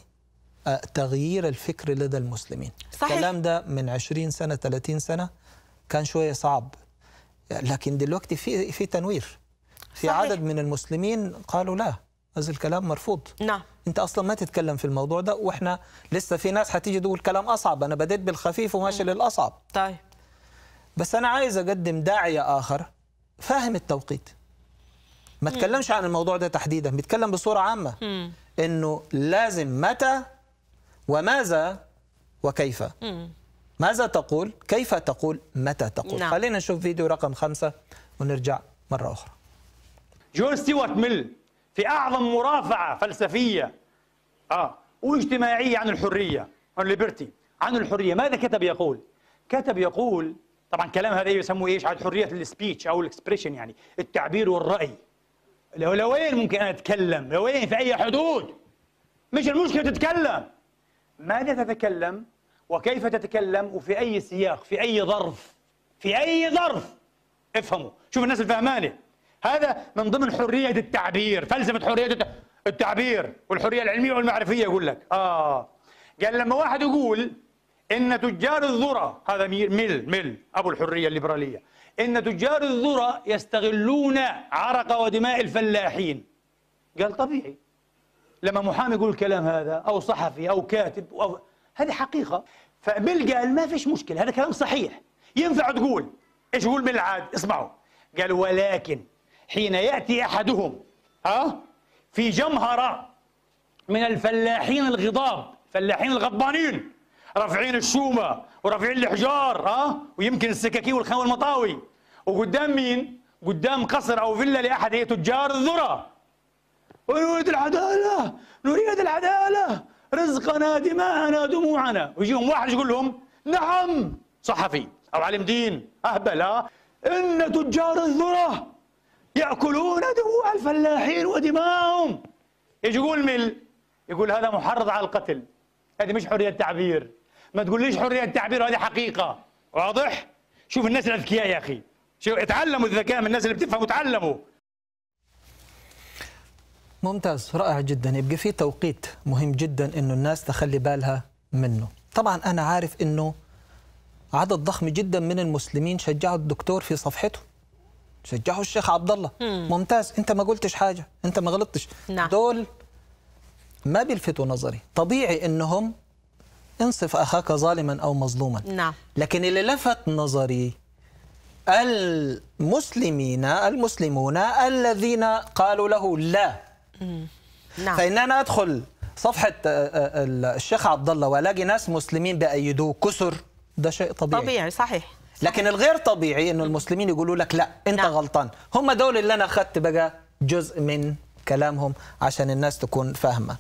آه، تغيير الفكر لدى المسلمين صحيح. الكلام ده من 20 سنه 30 سنه كان شويه صعب لكن دلوقتي في في تنوير في صحيح. عدد من المسلمين قالوا لا هذا الكلام مرفوض نعم انت اصلا ما تتكلم في الموضوع ده واحنا لسه في ناس هتيجي تقول كلام اصعب انا بديت بالخفيف وماشي للاصعب طيب بس انا عايز اقدم داعيه اخر فاهم التوقيت ما تكلمش عن الموضوع ده تحديدا بيتكلم بصوره عامه مم. انه لازم متى وماذا وكيف مم. ماذا تقول كيف تقول متى تقول نعم. خلينا نشوف فيديو رقم خمسة ونرجع مره اخرى جون ستيوارت ميل في أعظم مرافعة فلسفية آه واجتماعية عن الحرية عن ليبرتي عن الحرية ماذا كتب يقول؟ كتب يقول طبعا كلام هذا يسموه ايش؟ عن حرية السبيتش أو الاكسبريشن يعني التعبير والرأي لو لوين ممكن أنا أتكلم؟ لوين في أي حدود؟ مش المشكلة تتكلم ماذا تتكلم؟ وكيف تتكلم؟ وفي أي سياق؟ في أي ظرف؟ في أي ظرف؟ افهموا شوف الناس الفهمانة هذا من ضمن حرية التعبير فلسفة حرية التعبير والحرية العلمية والمعرفية يقول لك آه قال لما واحد يقول إن تجار الذرة هذا ميل ميل أبو الحرية الليبرالية إن تجار الذرة يستغلون عرق ودماء الفلاحين قال طبيعي لما محامي يقول الكلام هذا أو صحفي أو كاتب أو هذه حقيقة فبيل قال ما فيش مشكلة هذا كلام صحيح ينفع تقول ايش يقول ميل عاد اسمعوا قال ولكن حين يأتي أحدهم ها في جمهرة من الفلاحين الغضاب الفلاحين الغضبانين رافعين الشومة ورافعين الحجار ها ويمكن السكاكين والخان والمطاوي وقدام مين؟ قدام قصر أو فيلا لأحد إيه تجار الذرة ونريد أيوة، العدالة نريد العدالة رزقنا دماءنا دموعنا ويجيهم واحد يقول لهم نعم صحفي أو علم دين أهبل ها إن تجار الذرة يأكلون دموع الفلاحين ودماءهم يجي يقول مل يقول هذا محرض على القتل هذه مش حرية تعبير ما تقوليش حرية تعبير هذه حقيقة واضح؟ شوف الناس الأذكياء يا أخي شوف اتعلموا الذكاء من الناس اللي بتفهم وتعلموا ممتاز رائع جدا يبقى في توقيت مهم جدا انه الناس تخلي بالها منه طبعا انا عارف انه عدد ضخم جدا من المسلمين شجعوا الدكتور في صفحته شجعوا الشيخ عبد الله ممتاز انت ما قلتش حاجه انت ما غلطتش نعم. دول ما بيلفتوا نظري طبيعي انهم انصف اخاك ظالما او مظلوما نعم. لكن اللي لفت نظري المسلمين المسلمون الذين قالوا له لا نعم. فان انا ادخل صفحه آه، آه، الشيخ عبد الله والاقي ناس مسلمين بايدوه كسر ده شيء طبيعي طبيعي صحيح لكن الغير طبيعي انه المسلمين يقولوا لك لا انت نعم. غلطان هم دول اللي انا اخذت بقى جزء من كلامهم عشان الناس تكون فاهمة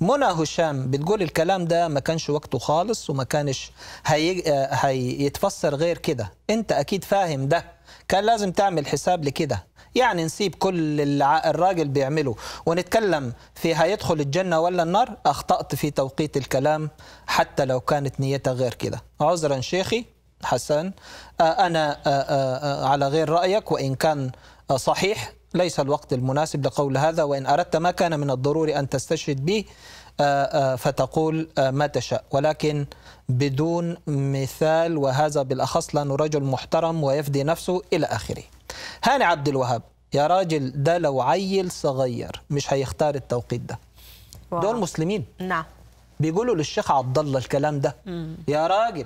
منى هشام بتقول الكلام ده ما كانش وقته خالص وما كانش هي... آه، هيتفسر غير كده انت اكيد فاهم ده كان لازم تعمل حساب لكده يعني نسيب كل اللي الراجل بيعمله ونتكلم في هيدخل الجنة ولا النار أخطأت في توقيت الكلام حتى لو كانت نيتها غير كده عذرا شيخي حسن آه، أنا آه، آه، على غير رأيك وإن كان صحيح ليس الوقت المناسب لقول هذا وإن أردت ما كان من الضروري أن تستشهد به فتقول ما تشاء ولكن بدون مثال وهذا بالأخص لأنه رجل محترم ويفدي نفسه إلى آخره هاني عبد الوهاب يا راجل ده لو عيل صغير مش هيختار التوقيت ده واو. دول مسلمين نعم بيقولوا للشيخ عبد الله الكلام ده مم. يا راجل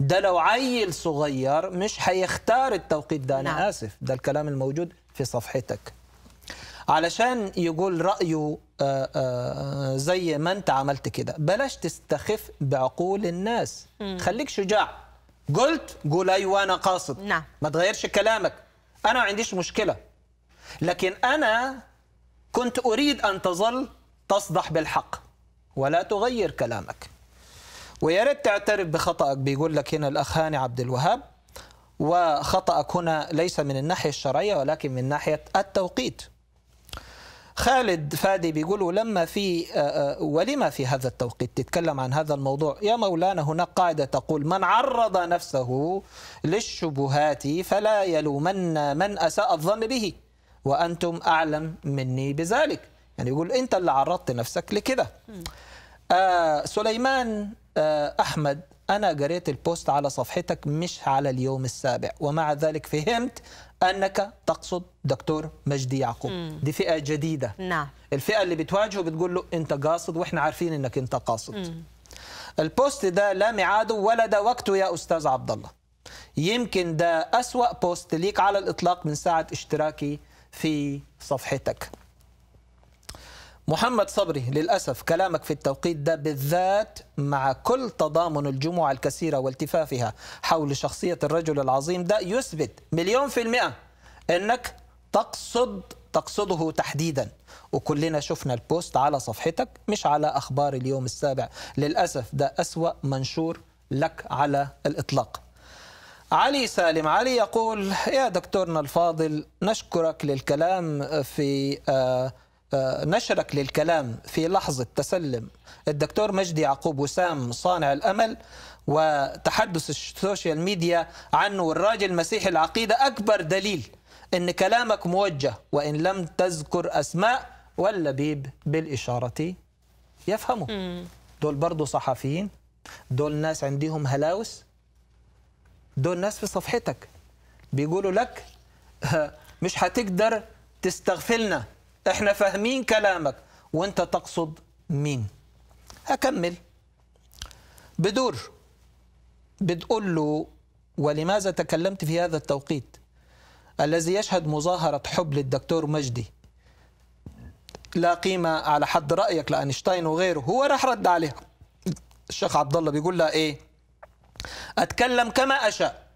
ده لو عيل صغير مش هيختار التوقيت ده أنا نعم. آسف ده الكلام الموجود في صفحتك علشان يقول رأيه آه، آه، زي ما أنت عملت كده بلاش تستخف بعقول الناس مم. خليك شجاع قلت قول أيوة أنا قاصد نعم. ما تغيرش كلامك أنا ما عنديش مشكلة لكن أنا كنت أريد أن تظل تصدح بالحق ولا تغير كلامك ويا ريت تعترف بخطأك بيقول لك هنا الأخ هاني عبد الوهاب وخطأك هنا ليس من الناحية الشرعية ولكن من ناحية التوقيت خالد فادي بيقول ولما في آه، آه، ولما في هذا التوقيت تتكلم عن هذا الموضوع يا مولانا هناك قاعدة تقول من عرض نفسه للشبهات فلا يلومن من أساء الظن به وأنتم أعلم مني بذلك يعني يقول أنت اللي عرضت نفسك لكذا آه سليمان آه، أحمد أنا قريت البوست على صفحتك مش على اليوم السابع ومع ذلك فهمت أنك تقصد دكتور مجدي يعقوب دي فئة جديدة نعم. الفئة اللي بتواجهه بتقول له أنت قاصد وإحنا عارفين أنك أنت قاصد مم. البوست ده لا ميعاده ولا ده وقته يا أستاذ عبد الله يمكن ده أسوأ بوست ليك على الإطلاق من ساعة اشتراكي في صفحتك محمد صبري للأسف كلامك في التوقيت ده بالذات مع كل تضامن الجمعة الكثيرة والتفافها حول شخصية الرجل العظيم ده يثبت مليون في المئة أنك تقصد تقصده تحديدا وكلنا شفنا البوست على صفحتك مش على أخبار اليوم السابع للأسف ده أسوأ منشور لك على الإطلاق علي سالم علي يقول يا دكتورنا الفاضل نشكرك للكلام في آه آه، نشرك للكلام في لحظة تسلم الدكتور مجدي يعقوب وسام صانع الأمل وتحدث السوشيال ميديا عنه والراجل مسيحي العقيدة أكبر دليل أن كلامك موجه وإن لم تذكر أسماء واللبيب بالإشارة يفهمه دول برضو صحفيين دول ناس عندهم هلاوس دول ناس في صفحتك بيقولوا لك مش هتقدر تستغفلنا احنا فاهمين كلامك وانت تقصد مين هكمل بدور بتقول له ولماذا تكلمت في هذا التوقيت الذي يشهد مظاهرة حب للدكتور مجدي لا قيمة على حد رأيك لأينشتاين وغيره هو راح رد عليها الشيخ عبد الله بيقول لها إيه أتكلم كما أشاء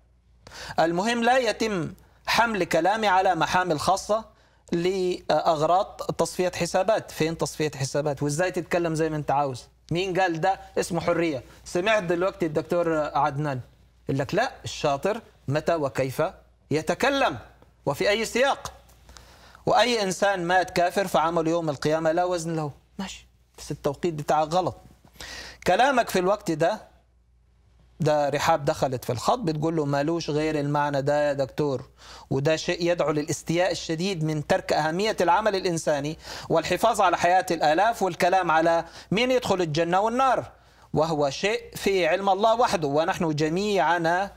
المهم لا يتم حمل كلامي على محامل خاصة لاغراض تصفيه حسابات فين تصفيه حسابات وازاي تتكلم زي ما انت عاوز مين قال ده اسمه حريه سمعت دلوقتي الدكتور عدنان يقول لك لا الشاطر متى وكيف يتكلم وفي اي سياق واي انسان مات كافر فعمل يوم القيامه لا وزن له ماشي بس التوقيت بتاعك غلط كلامك في الوقت ده ده رحاب دخلت في الخط بتقول له مالوش غير المعنى ده يا دكتور وده شيء يدعو للاستياء الشديد من ترك أهمية العمل الإنساني والحفاظ على حياة الآلاف والكلام على مين يدخل الجنة والنار وهو شيء في علم الله وحده ونحن جميعنا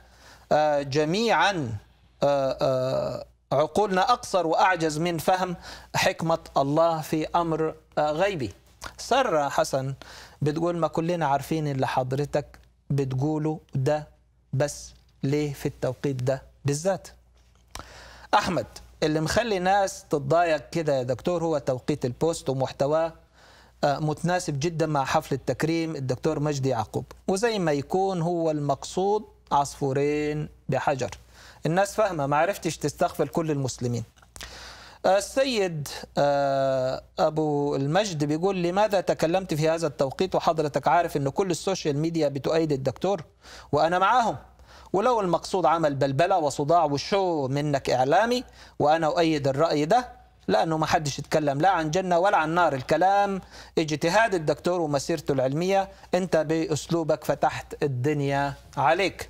آه، جميعا آه، آه، عقولنا أقصر وأعجز من فهم حكمة الله في أمر غيبي سرة حسن بتقول ما كلنا عارفين اللي حضرتك بتقوله ده بس ليه في التوقيت ده بالذات احمد اللي مخلي ناس تتضايق كده يا دكتور هو توقيت البوست ومحتواه آه، متناسب جدا مع حفل التكريم الدكتور مجدي يعقوب وزي ما يكون هو المقصود عصفورين بحجر الناس فاهمه ما عرفتش تستغفل كل المسلمين السيد آه، أبو المجد بيقول لماذا تكلمت في هذا التوقيت وحضرتك عارف أن كل السوشيال ميديا بتؤيد الدكتور وأنا معاهم ولو المقصود عمل بلبلة وصداع وشو منك إعلامي وأنا أؤيد الرأي ده لأنه ما حدش يتكلم لا عن جنة ولا عن نار الكلام اجتهاد الدكتور ومسيرته العلمية أنت بأسلوبك فتحت الدنيا عليك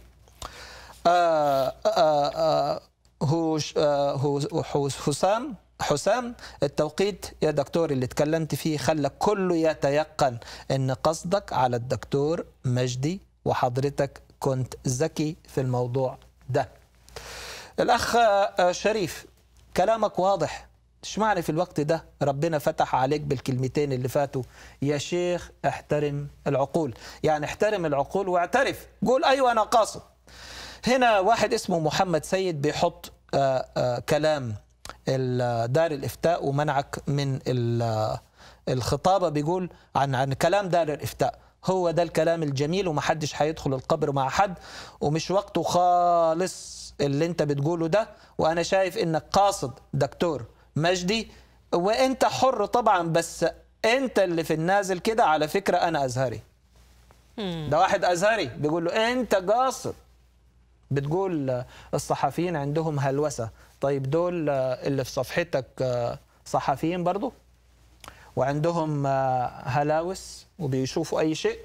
آآ آه، آآ آه، آآ هوش هو حسام حسام التوقيت يا دكتور اللي اتكلمت فيه خلى كله يتيقن ان قصدك على الدكتور مجدي وحضرتك كنت ذكي في الموضوع ده الاخ آه، شريف كلامك واضح اشمعنى في الوقت ده ربنا فتح عليك بالكلمتين اللي فاتوا يا شيخ احترم العقول يعني احترم العقول واعترف قول ايوه انا قاصد هنا واحد اسمه محمد سيد بيحط آه، آه، كلام دار الافتاء ومنعك من الخطابه بيقول عن عن كلام دار الافتاء هو ده الكلام الجميل ومحدش هيدخل القبر مع حد ومش وقته خالص اللي انت بتقوله ده وانا شايف انك قاصد دكتور مجدي وانت حر طبعا بس انت اللي في النازل كده على فكره انا ازهري ده واحد ازهري بيقول له انت قاصد بتقول الصحفيين عندهم هلوسه طيب دول آه، اللي في صفحتك آه، صحفيين برضو وعندهم آه، هلاوس وبيشوفوا أي شيء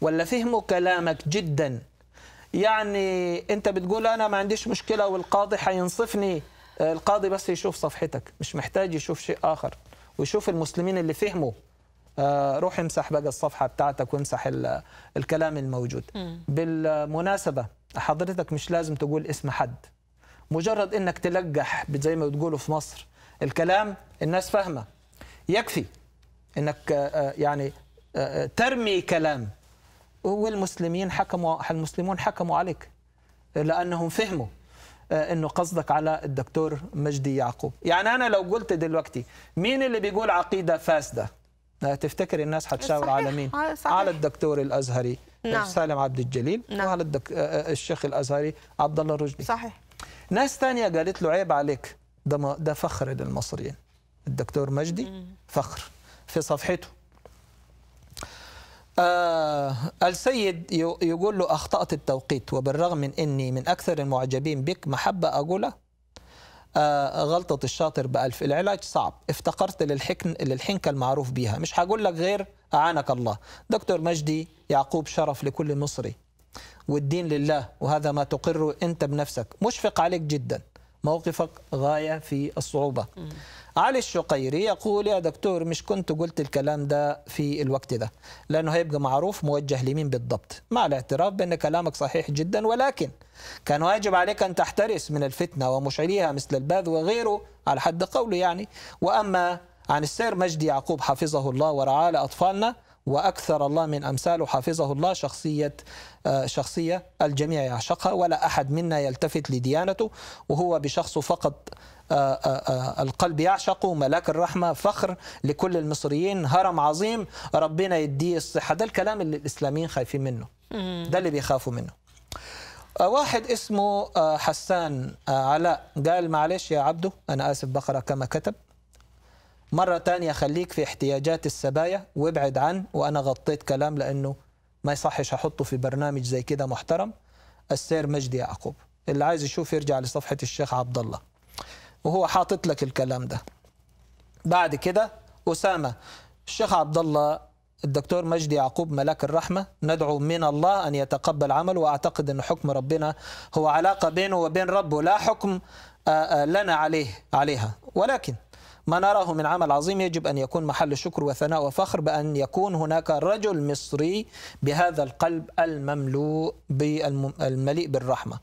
ولا فهموا كلامك جدا يعني أنت بتقول أنا ما عنديش مشكلة والقاضي حينصفني القاضي بس يشوف صفحتك مش محتاج يشوف شيء آخر ويشوف المسلمين اللي فهموا روح امسح بقى الصفحة بتاعتك وامسح الكلام الموجود بالمناسبة حضرتك مش لازم تقول اسم حد مجرد انك تلجح زي ما بتقولوا في مصر الكلام الناس فاهمه يكفي انك آه، آه، يعني آه، ترمي كلام والمسلمين حكموا المسلمون حكموا عليك لانهم فهموا انه قصدك على الدكتور مجدي يعقوب يعني انا لو قلت دلوقتي مين اللي بيقول عقيده فاسده تفتكر الناس هتشاور على مين صحيح. على الدكتور الازهري نعم. سالم عبد الجليل نعم. وعلى الدك... الشيخ الازهري عبد الله الرشدي صحيح ناس تانية قالت له عيب عليك ده ده فخر للمصريين الدكتور مجدي فخر في صفحته آه السيد يقول له أخطأت التوقيت وبالرغم من أني من أكثر المعجبين بك محبة أقولها آه غلطة الشاطر بألف العلاج صعب افتقرت للحكن للحنكة المعروف بها مش هقول لك غير أعانك الله دكتور مجدي يعقوب شرف لكل مصري والدين لله وهذا ما تقره أنت بنفسك مشفق عليك جدا موقفك غاية في الصعوبة م. علي الشقيري يقول يا دكتور مش كنت قلت الكلام ده في الوقت ده لأنه هيبقى معروف موجه لمين بالضبط مع الاعتراف بأن كلامك صحيح جدا ولكن كان واجب عليك أن تحترس من الفتنة ومشعليها مثل الباذ وغيره على حد قوله يعني وأما عن السير مجدي يعقوب حفظه الله ورعاه لأطفالنا وأكثر الله من أمثاله حفظه الله شخصية آه، شخصية الجميع يعشقها ولا أحد منا يلتفت لديانته وهو بشخصه فقط آه، آه، القلب يعشقه ملاك الرحمة فخر لكل المصريين هرم عظيم ربنا يديه الصحة ده الكلام اللي الإسلاميين خايفين منه ده اللي بيخافوا منه واحد اسمه حسان علاء قال معلش يا عبده أنا آسف بقرأ كما كتب مرة تانية خليك في احتياجات السبايا وابعد عن وأنا غطيت كلام لأنه ما يصحش أحطه في برنامج زي كده محترم السير مجدي يعقوب اللي عايز يشوف يرجع لصفحة الشيخ عبد الله وهو حاطط لك الكلام ده بعد كده أسامة الشيخ عبد الله الدكتور مجدي يعقوب ملاك الرحمة ندعو من الله أن يتقبل عمله وأعتقد أن حكم ربنا هو علاقة بينه وبين ربه لا حكم آه، آه، لنا عليه عليها ولكن ما نراه من عمل عظيم يجب أن يكون محل شكر وثناء وفخر بأن يكون هناك رجل مصري بهذا القلب المملوء المليء بالرحمة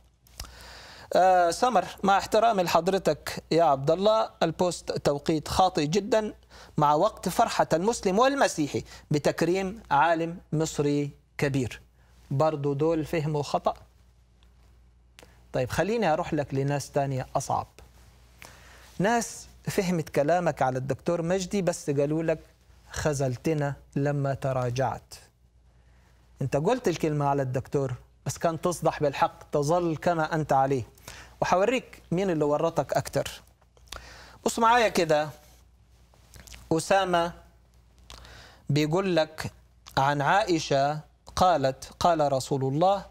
آه سمر مع احترامي لحضرتك يا عبد الله البوست توقيت خاطئ جدا مع وقت فرحة المسلم والمسيحي بتكريم عالم مصري كبير برضو دول فهموا خطا؟ طيب خليني أروح لك لناس تانية أصعب ناس فهمت كلامك على الدكتور مجدي بس قالوا لك خذلتنا لما تراجعت انت قلت الكلمة على الدكتور بس كان تصدح بالحق تظل كما أنت عليه وحوريك مين اللي ورطك أكتر بص معايا كده أسامة بيقول لك عن عائشة قالت قال رسول الله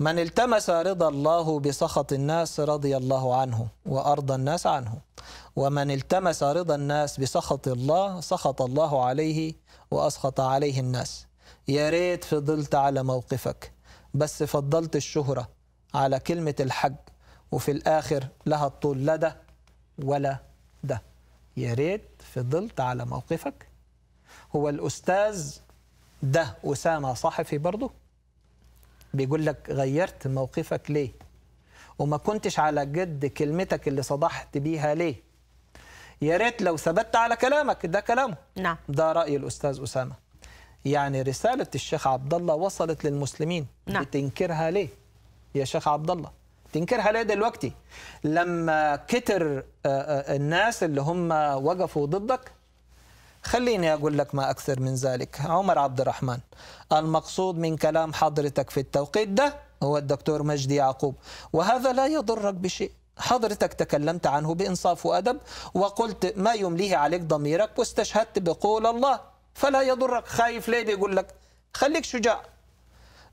من التمس رضا الله بسخط الناس رضي الله عنه وأرضى الناس عنه ومن التمس رضا الناس بسخط الله سخط الله عليه وأسخط عليه الناس يا ريت فضلت على موقفك بس فضلت الشهرة على كلمة الحج وفي الآخر لها الطول لا ده ولا ده يا ريت فضلت على موقفك هو الأستاذ ده أسامة صحفي برضه بيقول لك غيرت موقفك ليه وما كنتش على جد كلمتك اللي صدحت بيها ليه يا ريت لو ثبت على كلامك ده كلامه نعم ده راي الاستاذ اسامه يعني رساله الشيخ عبد الله وصلت للمسلمين نعم. بتنكرها ليه يا شيخ عبد الله تنكرها ليه دلوقتي لما كتر آه، آه، الناس اللي هم وقفوا ضدك خليني أقول لك ما أكثر من ذلك عمر عبد الرحمن المقصود من كلام حضرتك في التوقيت ده هو الدكتور مجدي يعقوب وهذا لا يضرك بشيء حضرتك تكلمت عنه بإنصاف وأدب وقلت ما يمليه عليك ضميرك واستشهدت بقول الله فلا يضرك خايف ليه بيقول لك خليك شجاع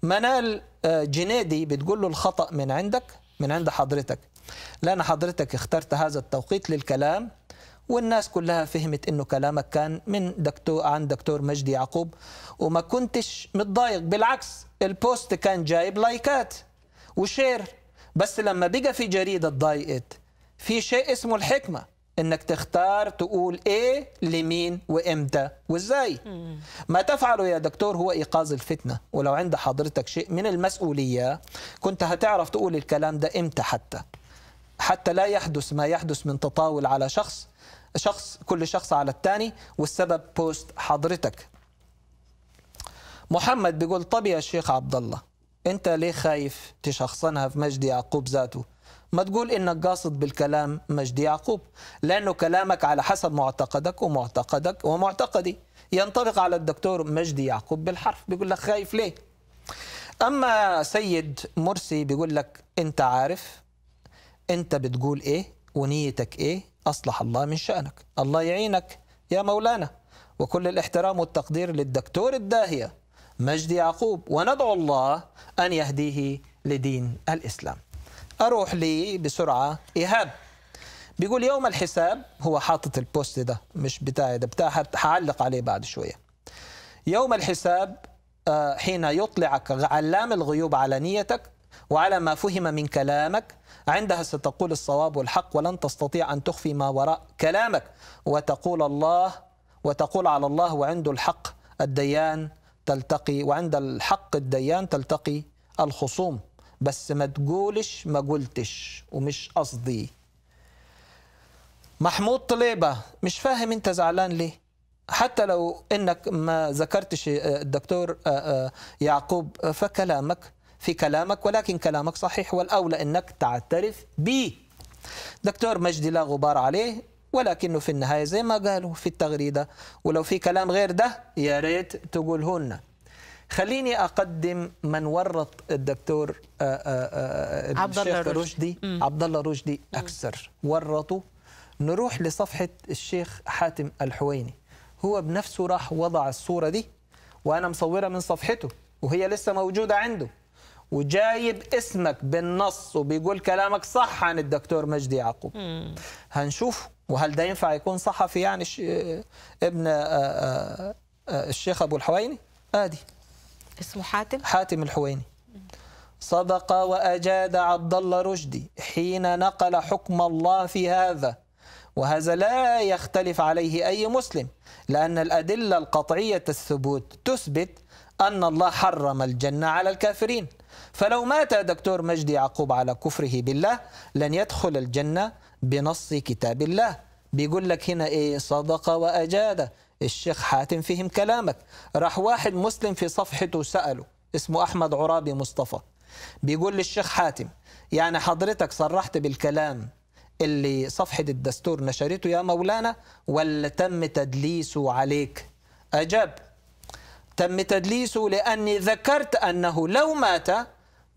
منال آه، جنيدي بتقول له الخطأ من عندك من عند حضرتك لأن حضرتك اخترت هذا التوقيت للكلام والناس كلها فهمت انه كلامك كان من دكتور عن دكتور مجدي يعقوب وما كنتش متضايق بالعكس البوست كان جايب لايكات وشير بس لما بقى في جريده اتضايقت في شيء اسمه الحكمه انك تختار تقول ايه لمين وامتى وازاي ما تفعله يا دكتور هو ايقاظ الفتنه ولو عند حضرتك شيء من المسؤوليه كنت هتعرف تقول الكلام ده امتى حتى حتى لا يحدث ما يحدث من تطاول على شخص شخص كل شخص على الثاني والسبب بوست حضرتك محمد بيقول طب يا شيخ عبد الله انت ليه خايف تشخصنها في مجدي يعقوب ذاته ما تقول انك قاصد بالكلام مجدي يعقوب لانه كلامك على حسب معتقدك ومعتقدك ومعتقدي ينطبق على الدكتور مجدي يعقوب بالحرف بيقول لك خايف ليه اما سيد مرسي بيقول لك انت عارف انت بتقول ايه ونيتك إيه أصلح الله من شأنك الله يعينك يا مولانا وكل الاحترام والتقدير للدكتور الداهية مجدي يعقوب وندعو الله أن يهديه لدين الإسلام أروح لي بسرعة إيهاب بيقول يوم الحساب هو حاطط البوست ده مش بتاعي ده بتاع هعلق عليه بعد شوية يوم الحساب آه، حين يطلعك علام الغيوب على نيتك وعلى ما فهم من كلامك عندها ستقول الصواب والحق ولن تستطيع أن تخفي ما وراء كلامك وتقول الله وتقول على الله وعنده الحق الديان تلتقي وعند الحق الديان تلتقي الخصوم بس ما تقولش ما قلتش ومش قصدي محمود طليبة مش فاهم انت زعلان ليه حتى لو انك ما ذكرتش آه، الدكتور آه، آه، يعقوب فكلامك في كلامك ولكن كلامك صحيح والأولى أنك تعترف به دكتور مجدي لا غبار عليه ولكنه في النهاية زي ما قالوا في التغريدة ولو في كلام غير ده يا ريت تقولهن خليني أقدم من ورط الدكتور آه، آه، آه، عبد الله رشدي عبد الله رشدي أكثر ورطه نروح لصفحة الشيخ حاتم الحويني هو بنفسه راح وضع الصورة دي وأنا مصورة من صفحته وهي لسه موجودة عنده وجايب اسمك بالنص وبيقول كلامك صح عن الدكتور مجدي يعقوب هنشوف وهل ده ينفع يكون صحفي يعني ابن آه، آه، آه، الشيخ ابو الحويني ادي اسمه حاتم حاتم الحويني صدق واجاد عبد الله رشدي حين نقل حكم الله في هذا وهذا لا يختلف عليه اي مسلم لان الادله القطعيه الثبوت تثبت ان الله حرم الجنه على الكافرين فلو مات دكتور مجدي يعقوب على كفره بالله لن يدخل الجنة بنص كتاب الله بيقول لك هنا ايه صدق واجاد الشيخ حاتم فهم كلامك راح واحد مسلم في صفحته ساله اسمه احمد عرابي مصطفى بيقول للشيخ حاتم يعني حضرتك صرحت بالكلام اللي صفحة الدستور نشرته يا مولانا ولا تم تدليسه عليك أجاب تم تدليسه لأني ذكرت أنه لو مات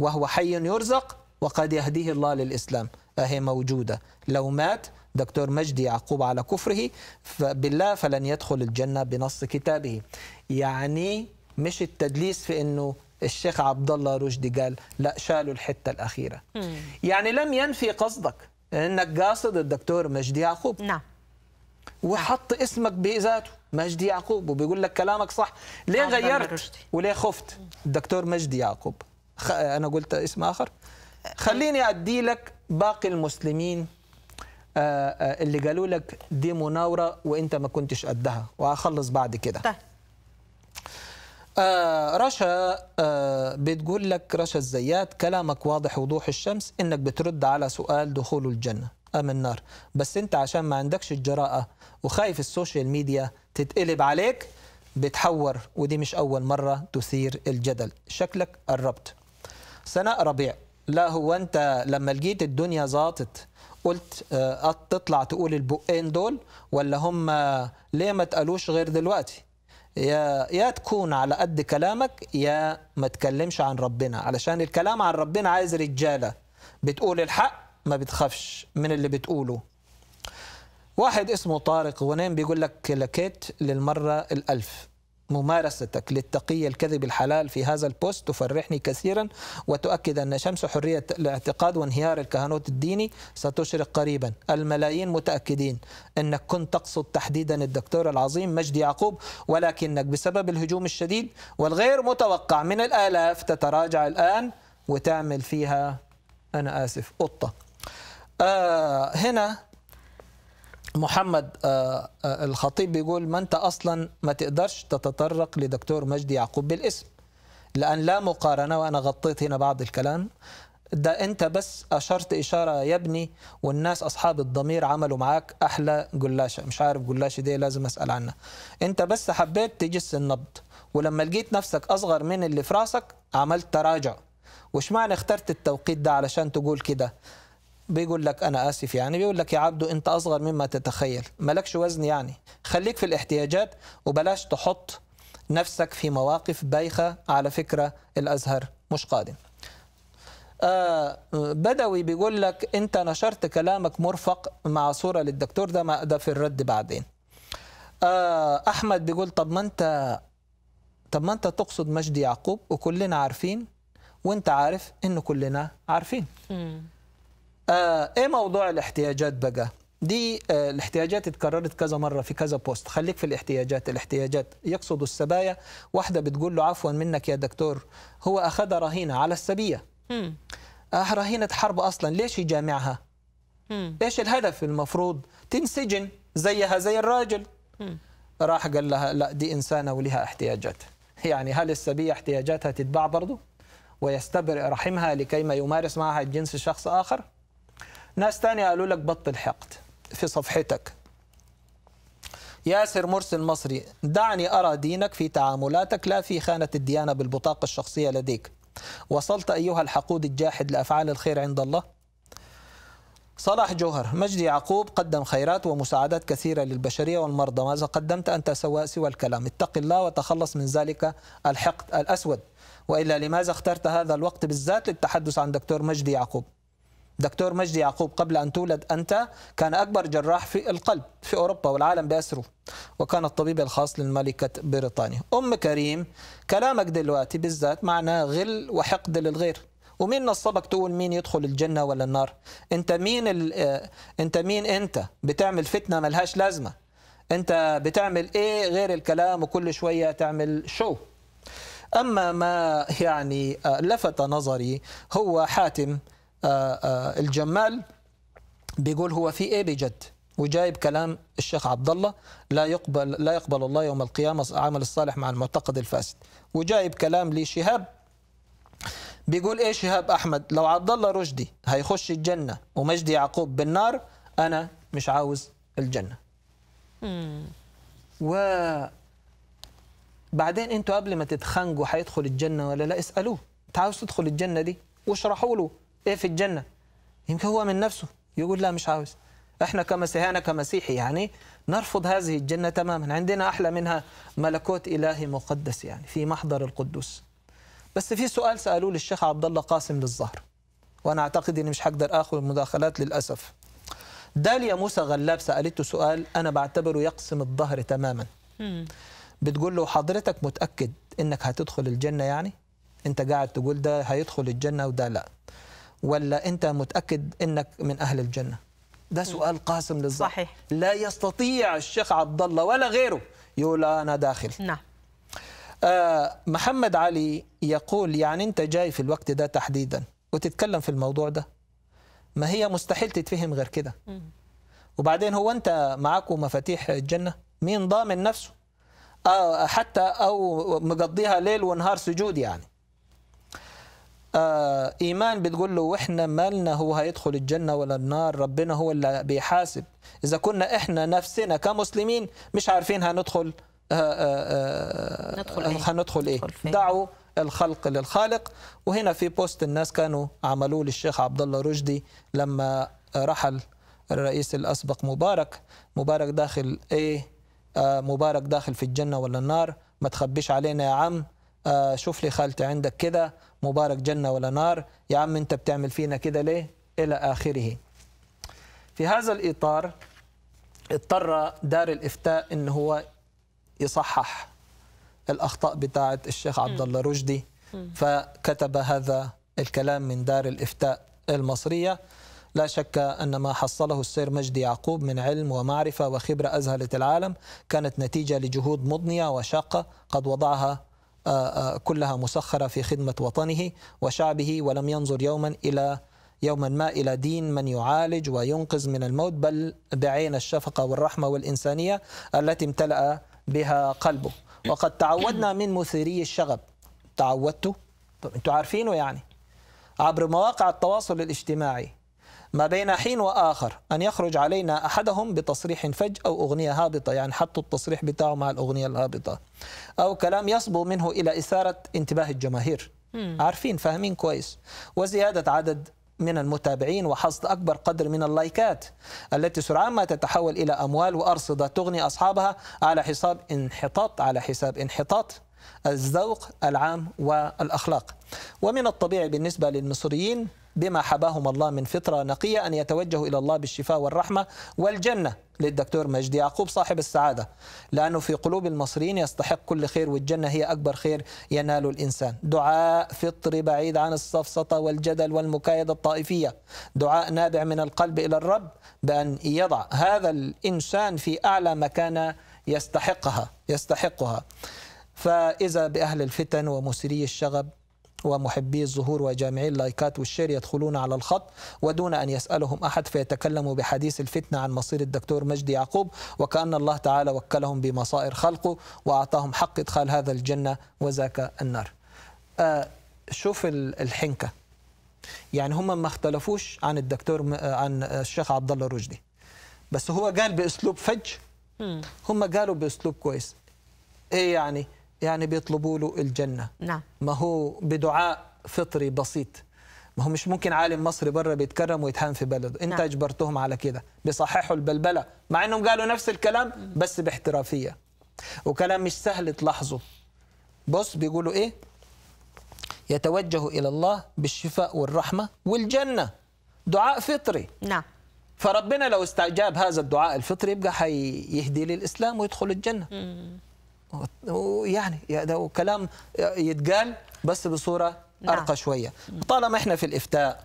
وهو حي يرزق وقد يهديه الله للإسلام أهي موجودة لو مات دكتور مجدي يعقوب على كفره بالله فلن يدخل الجنة بنص كتابه يعني مش التدليس في أنه الشيخ عبد الله رشدي قال لا شالوا الحتة الأخيرة مم. يعني لم ينفي قصدك أنك قاصد الدكتور مجدي يعقوب نعم وحط نعم. اسمك بذاته مجدي يعقوب وبيقول لك كلامك صح ليه غيرت وليه خفت الدكتور مجدي يعقوب خ... انا قلت اسم اخر خليني ادي لك باقي المسلمين آه، آه، اللي قالوا لك دي مناوره وانت ما كنتش قدها وهخلص بعد كده طيب. آه رشا آه بتقول لك رشا الزيات كلامك واضح وضوح الشمس انك بترد على سؤال دخول الجنه ام آه، النار بس انت عشان ما عندكش الجراءه وخايف السوشيال ميديا تتقلب عليك بتحور ودي مش اول مره تثير الجدل شكلك قربت سناء ربيع لا هو انت لما لقيت الدنيا زاطت قلت آه، تطلع تقول البقين دول ولا هم آه، ليه ما تقالوش غير دلوقتي يا يا تكون على قد كلامك يا ما تكلمش عن ربنا علشان الكلام عن ربنا عايز رجاله بتقول الحق ما بتخافش من اللي بتقوله واحد اسمه طارق غنيم بيقول لك لكيت للمره الالف ممارستك للتقية الكذب الحلال في هذا البوست تفرحني كثيرا وتؤكد أن شمس حرية الاعتقاد وانهيار الكهنوت الديني ستشرق قريبا الملايين متأكدين أنك كنت تقصد تحديدا الدكتور العظيم مجدي يعقوب ولكنك بسبب الهجوم الشديد والغير متوقع من الآلاف تتراجع الآن وتعمل فيها أنا آسف قطة آه هنا محمد آه، آه، الخطيب بيقول ما انت اصلا ما تقدرش تتطرق لدكتور مجدي يعقوب بالاسم لان لا مقارنه وانا غطيت هنا بعض الكلام ده انت بس اشرت اشاره يا ابني والناس اصحاب الضمير عملوا معاك احلى جلاشه مش عارف جلاشه دي لازم اسال عنها انت بس حبيت تجس النبض ولما لقيت نفسك اصغر من اللي في راسك عملت تراجع وش معنى اخترت التوقيت ده علشان تقول كده بيقول لك انا اسف يعني بيقول لك يا عبدو انت اصغر مما تتخيل مالكش وزن يعني خليك في الاحتياجات وبلاش تحط نفسك في مواقف بايخه على فكره الازهر مش قادم آه بدوي بيقول لك انت نشرت كلامك مرفق مع صوره للدكتور ده ما ده في الرد بعدين آه احمد بيقول طب ما انت طب ما انت تقصد مجدي يعقوب وكلنا عارفين وانت عارف انه كلنا عارفين آه ايه موضوع الاحتياجات بقى دي آه الاحتياجات اتكررت كذا مرة في كذا بوست خليك في الاحتياجات الاحتياجات يقصد السبايا واحدة بتقول له عفوا منك يا دكتور هو أخذ رهينة على السبية آه رهينة حرب أصلا ليش يجامعها مم. إيش الهدف المفروض تنسجن زيها زي الراجل مم. راح قال لها لا دي إنسانة ولها احتياجات يعني هل السبية احتياجاتها تتباع برضه ويستبرئ رحمها لكي ما يمارس معها الجنس شخص آخر ناس تانية قالوا لك بطل حقد في صفحتك ياسر مرسي المصري دعني أرى دينك في تعاملاتك لا في خانة الديانة بالبطاقة الشخصية لديك وصلت أيها الحقود الجاحد لأفعال الخير عند الله صلاح جوهر مجدي يعقوب قدم خيرات ومساعدات كثيرة للبشرية والمرضى ماذا قدمت أنت سوى سوى الكلام اتق الله وتخلص من ذلك الحقد الأسود وإلا لماذا اخترت هذا الوقت بالذات للتحدث عن دكتور مجدي يعقوب دكتور مجدي يعقوب قبل أن تولد أنت كان أكبر جراح في القلب في أوروبا والعالم بأسره وكان الطبيب الخاص للملكة بريطانيا أم كريم كلامك دلوقتي بالذات معناه غل وحقد للغير ومين نصبك تقول مين يدخل الجنة ولا النار انت مين ال... آه، انت مين انت بتعمل فتنة ملهاش لازمة انت بتعمل ايه غير الكلام وكل شوية تعمل شو اما ما يعني آه، لفت نظري هو حاتم آه، آه، الجمال بيقول هو في ايه بجد وجايب كلام الشيخ عبد الله لا يقبل لا يقبل الله يوم القيامه عمل الصالح مع المعتقد الفاسد وجايب كلام لشهاب بيقول ايه شهاب احمد لو عبد الله رشدي هيخش الجنه ومجدي يعقوب بالنار انا مش عاوز الجنه و بعدين انتوا قبل ما تتخانقوا هيدخل الجنه ولا لا اسالوه انت عاوز تدخل الجنه دي واشرحوا له ايه في الجنه يمكن هو من نفسه يقول لا مش عاوز احنا كمسيحي كمسيحي يعني نرفض هذه الجنه تماما عندنا احلى منها ملكوت الهي مقدس يعني في محضر القدوس بس في سؤال سالوه للشيخ عبد الله قاسم للزهر وانا اعتقد اني مش هقدر اخذ المداخلات للاسف داليا موسى غلاب سالته سؤال انا بعتبره يقسم الظهر تماما بتقول له حضرتك متاكد انك هتدخل الجنه يعني انت قاعد تقول ده هيدخل الجنه وده لا ولا أنت متأكد أنك من أهل الجنة ده سؤال قاسم للظهر صحيح لا يستطيع الشيخ عبد الله ولا غيره يقول آه، أنا داخل نعم آه محمد علي يقول يعني أنت جاي في الوقت ده تحديدا وتتكلم في الموضوع ده ما هي مستحيل تتفهم غير كده وبعدين هو أنت معاك مفاتيح الجنة مين ضامن نفسه آه حتى أو مقضيها ليل ونهار سجود يعني آه، ايمان بتقول له واحنا مالنا هو هيدخل الجنه ولا النار ربنا هو اللي بيحاسب اذا كنا احنا نفسنا كمسلمين مش عارفين هندخل آه، آه، ندخل إيه؟ هندخل ايه دعوا الخلق للخالق وهنا في بوست الناس كانوا عملوه للشيخ عبد الله رشدي لما رحل الرئيس الاسبق مبارك مبارك داخل ايه مبارك داخل في الجنه ولا النار ما تخبيش علينا يا عم شوف لي خالتي عندك كده مبارك جنة ولا نار يا عم أنت بتعمل فينا كده ليه إلى آخره في هذا الإطار اضطر دار الإفتاء أن هو يصحح الأخطاء بتاعة الشيخ عبد الله رشدي فكتب هذا الكلام من دار الإفتاء المصرية لا شك أن ما حصله السير مجدي يعقوب من علم ومعرفة وخبرة أزهلت العالم كانت نتيجة لجهود مضنية وشاقة قد وضعها آه، آه، كلها مسخرة في خدمة وطنه وشعبه ولم ينظر يوما إلى يوما ما إلى دين من يعالج وينقذ من الموت بل بعين الشفقة والرحمة والإنسانية التي امتلأ بها قلبه وقد تعودنا من مثيري الشغب تعودتوا انتم عارفينه يعني عبر مواقع التواصل الاجتماعي ما بين حين وآخر أن يخرج علينا أحدهم بتصريح فج أو أغنية هابطة يعني حطوا التصريح بتاعه مع الأغنية الهابطة أو كلام يصبو منه إلى إثارة انتباه الجماهير مم. عارفين فاهمين كويس وزيادة عدد من المتابعين وحصد أكبر قدر من اللايكات التي سرعان ما تتحول إلى أموال وأرصدة تغني أصحابها على حساب انحطاط على حساب انحطاط الذوق العام والأخلاق ومن الطبيعي بالنسبة للمصريين بما حباهم الله من فطرة نقية أن يتوجهوا إلى الله بالشفاء والرحمة والجنة للدكتور مجدي يعقوب صاحب السعادة لأنه في قلوب المصريين يستحق كل خير والجنة هي أكبر خير ينال الإنسان دعاء فطري بعيد عن السفسطة والجدل والمكايدة الطائفية دعاء نابع من القلب إلى الرب بأن يضع هذا الإنسان في أعلى مكانة يستحقها يستحقها فإذا بأهل الفتن ومسري الشغب ومحبي الظهور وجامعي اللايكات والشير يدخلون على الخط ودون أن يسألهم أحد فيتكلموا بحديث الفتنة عن مصير الدكتور مجدي يعقوب وكأن الله تعالى وكلهم بمصائر خلقه وأعطاهم حق إدخال هذا الجنة وذاك النار آه شوف الحنكة يعني هم ما اختلفوش عن الدكتور آه، عن الشيخ عبد الله رشدي بس هو قال باسلوب فج هم قالوا باسلوب كويس ايه يعني يعني بيطلبوا له الجنة نعم ما هو بدعاء فطري بسيط ما هو مش ممكن عالم مصري بره بيتكرم ويتهان في بلده انت نعم. اجبرتهم على كده بيصححوا البلبله مع انهم قالوا نفس الكلام بس باحترافيه وكلام مش سهل تلاحظه بص بيقولوا ايه يتوجه الى الله بالشفاء والرحمه والجنه دعاء فطري نعم فربنا لو استجاب هذا الدعاء الفطري يبقى هيهدي للاسلام ويدخل الجنه مم. ويعني ده كلام يتقال بس بصوره نعم. ارقى شويه طالما احنا في الافتاء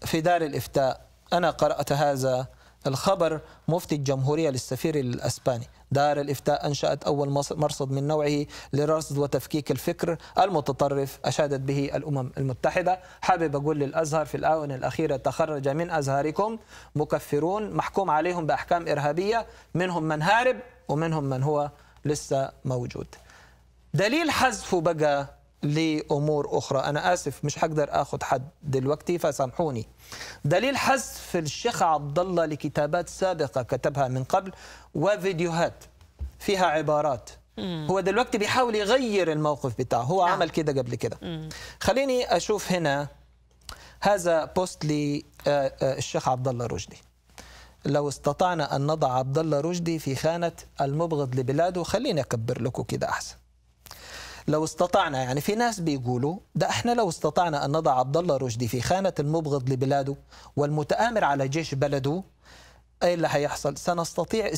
في دار الافتاء انا قرات هذا الخبر مفتي الجمهوريه للسفير الاسباني دار الافتاء انشات اول مرصد من نوعه لرصد وتفكيك الفكر المتطرف اشادت به الامم المتحده حابب اقول للازهر في الاونه الاخيره تخرج من ازهاركم مكفرون محكوم عليهم باحكام ارهابيه منهم من هارب ومنهم من هو لسه موجود دليل حذفه بقى لامور اخرى انا اسف مش حقدر أخذ حد دلوقتي فسامحوني دليل حذف الشيخ عبد الله لكتابات سابقه كتبها من قبل وفيديوهات فيها عبارات هو دلوقتي بيحاول يغير الموقف بتاعه هو نعم. عمل كده قبل كده خليني اشوف هنا هذا بوست للشيخ آه، آه، عبد الله رشدي لو استطعنا أن نضع عبد الله رشدي في خانة المبغض لبلاده خليني أكبر لكم كده أحسن لو استطعنا يعني في ناس بيقولوا ده احنا لو استطعنا ان نضع عبد الله رشدي في خانه المبغض لبلاده والمتآمر على جيش بلده ايه اللي هيحصل؟ سنستطيع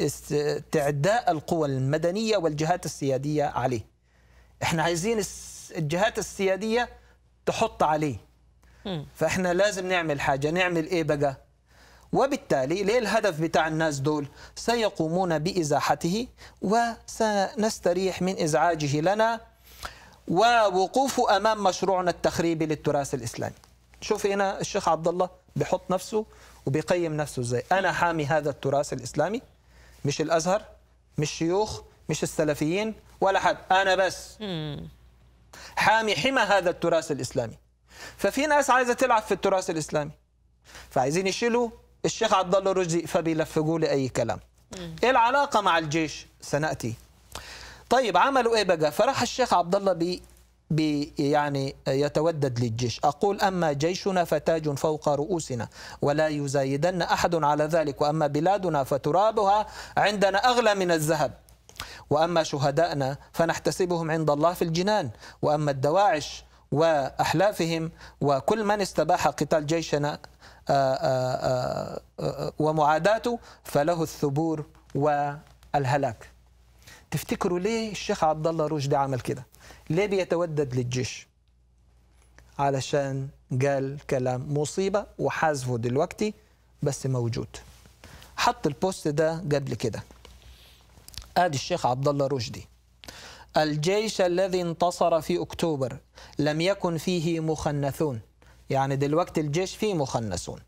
استعداء القوى المدنيه والجهات السياديه عليه. احنا عايزين الجهات السياديه تحط عليه. فاحنا لازم نعمل حاجه، نعمل ايه بقى؟ وبالتالي ليه الهدف بتاع الناس دول سيقومون بإزاحته وسنستريح من إزعاجه لنا ووقوفه أمام مشروعنا التخريبي للتراث الإسلامي شوف هنا الشيخ عبد الله بيحط نفسه وبيقيم نفسه ازاي أنا حامي هذا التراث الإسلامي مش الأزهر مش شيوخ مش السلفيين ولا حد أنا بس حامي حمى هذا التراث الإسلامي ففي ناس عايزة تلعب في التراث الإسلامي فعايزين يشيلوا الشيخ عبد الله رشدي فبيلفقوا لي اي كلام ايه العلاقه مع الجيش سناتي طيب عملوا ايه بقى فراح الشيخ عبد الله بي بي يعني يتودد للجيش أقول أما جيشنا فتاج فوق رؤوسنا ولا يزايدن أحد على ذلك وأما بلادنا فترابها عندنا أغلى من الذهب وأما شهداءنا فنحتسبهم عند الله في الجنان وأما الدواعش وأحلافهم وكل من استباح قتال جيشنا آه، آه، آه، ومعاداته فله الثبور والهلاك تفتكروا ليه الشيخ عبد الله رشدي عمل كده ليه بيتودد للجيش علشان قال كلام مصيبة وحازفه دلوقتي بس موجود حط البوست ده قبل كده ادي الشيخ عبد الله رشدي الجيش الذي انتصر في اكتوبر لم يكن فيه مخنثون يعني دلوقتي الجيش فيه مخنثون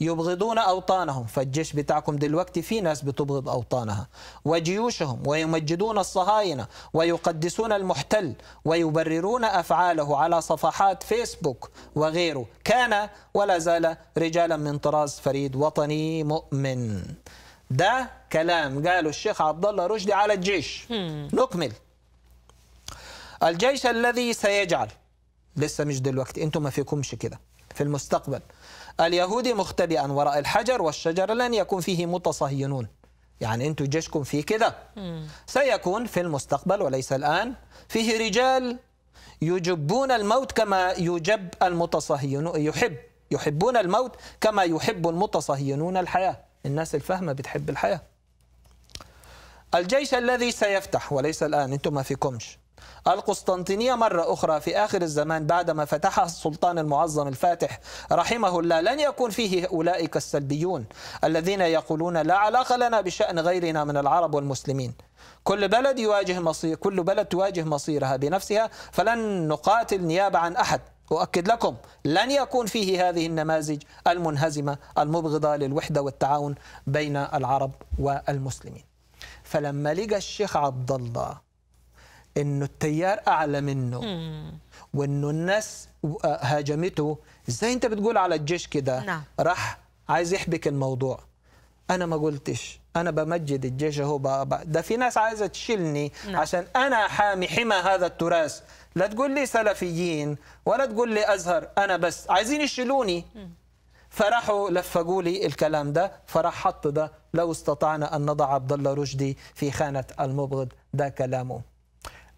يبغضون أوطانهم فالجيش بتاعكم دلوقتي في ناس بتبغض أوطانها وجيوشهم ويمجدون الصهاينة ويقدسون المحتل ويبررون أفعاله على صفحات فيسبوك وغيره كان ولا زال رجالا من طراز فريد وطني مؤمن ده كلام قاله الشيخ عبد الله رشدي على الجيش نكمل الجيش الذي سيجعل لسه مش دلوقتي انتوا ما فيكمش كده في المستقبل اليهودي مختبئا وراء الحجر والشجر لن يكون فيه متصهينون يعني انتوا جيشكم فيه كده سيكون في المستقبل وليس الآن فيه رجال يجبون الموت كما يجب المتصهينون يحب يحبون الموت كما يحب المتصهينون الحياة الناس الفهمة بتحب الحياة الجيش الذي سيفتح وليس الآن انتم ما فيكمش القسطنطينية مرة أخرى في آخر الزمان بعدما فتحها السلطان المعظم الفاتح رحمه الله لن يكون فيه أولئك السلبيون الذين يقولون لا علاقة لنا بشأن غيرنا من العرب والمسلمين كل بلد يواجه مصير كل بلد تواجه مصيرها بنفسها فلن نقاتل نيابة عن أحد أؤكد لكم لن يكون فيه هذه النماذج المنهزمة المبغضة للوحدة والتعاون بين العرب والمسلمين فلما لقى الشيخ عبد الله انه التيار اعلى منه وانه الناس آه، هاجمته ازاي انت بتقول على الجيش كده نعم. راح عايز يحبك الموضوع انا ما قلتش انا بمجد الجيش اهو ده في ناس عايزه تشيلني نعم. عشان انا حامي حمى هذا التراث لا تقول لي سلفيين ولا تقول لي ازهر انا بس عايزين يشيلوني فراحوا لفقوا لي الكلام ده فراح حط ده لو استطعنا ان نضع عبد الله رشدي في خانه المبغض ده كلامه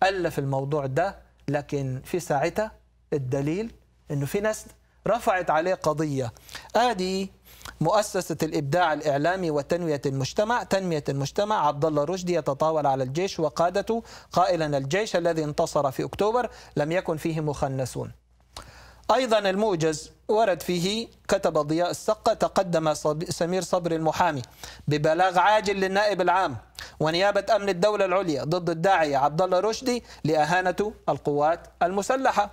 ألف الموضوع ده لكن في ساعتها الدليل أنه في ناس رفعت عليه قضية آدي مؤسسة الإبداع الإعلامي وتنمية المجتمع تنمية المجتمع عبد الله رشدي يتطاول على الجيش وقادته قائلا الجيش الذي انتصر في أكتوبر لم يكن فيه مخنثون أيضا الموجز ورد فيه كتب ضياء السقة تقدم سمير صبري المحامي ببلاغ عاجل للنائب العام ونيابة أمن الدولة العليا ضد الداعية عبد الله رشدي لأهانة القوات المسلحة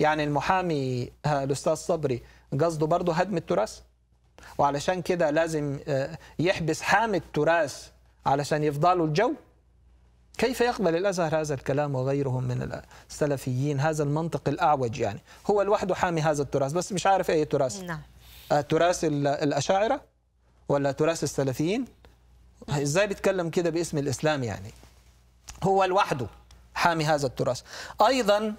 يعني المحامي آه، الأستاذ صبري قصده برضه هدم التراث وعلشان كده لازم آه، يحبس حامي التراث علشان يفضلوا الجو كيف يقبل الأزهر هذا الكلام وغيرهم من السلفيين هذا المنطق الأعوج يعني هو لوحده حامي هذا التراث بس مش عارف أي نعم. آه، تراث نعم تراث الأشاعرة ولا تراث السلفيين إزاي بيتكلم كده باسم الإسلام يعني هو لوحده حامي هذا التراث أيضا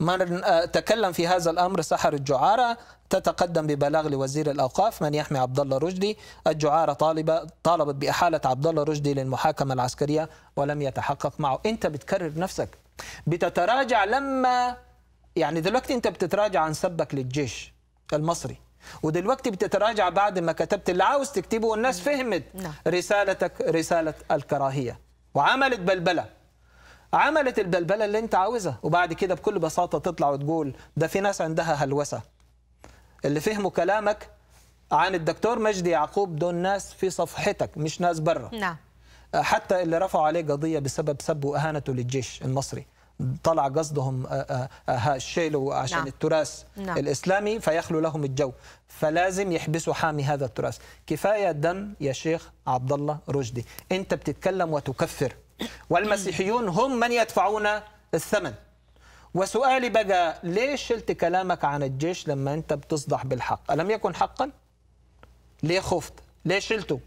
من آه، تكلم في هذا الامر سحر الجعاره تتقدم ببلاغ لوزير الاوقاف من يحمي عبد الله رشدي الجعاره طالبه طالبت باحاله عبد الله رشدي للمحاكمه العسكريه ولم يتحقق معه انت بتكرر نفسك بتتراجع لما يعني دلوقتي انت بتتراجع عن سبك للجيش المصري ودلوقتي بتتراجع بعد ما كتبت اللي عاوز تكتبه والناس نعم. فهمت نعم. رسالتك رساله الكراهيه وعملت بلبله عملت البلبله اللي انت عاوزها وبعد كده بكل بساطه تطلع وتقول ده في ناس عندها هلوسه اللي فهموا كلامك عن الدكتور مجدي يعقوب دول ناس في صفحتك مش ناس بره نعم آه، حتى اللي رفعوا عليه قضيه بسبب سب واهانته للجيش المصري طلع قصدهم آه، آه، الشيلو عشان نعم. التراث نعم. الاسلامي فيخلو لهم الجو فلازم يحبسوا حامي هذا التراث كفايه دم يا شيخ عبد الله رشدي انت بتتكلم وتكفر والمسيحيون هم من يدفعون الثمن وسؤالي بقى ليه شلت كلامك عن الجيش لما انت بتصدح بالحق ألم يكن حقا ليه خفت ليه شلته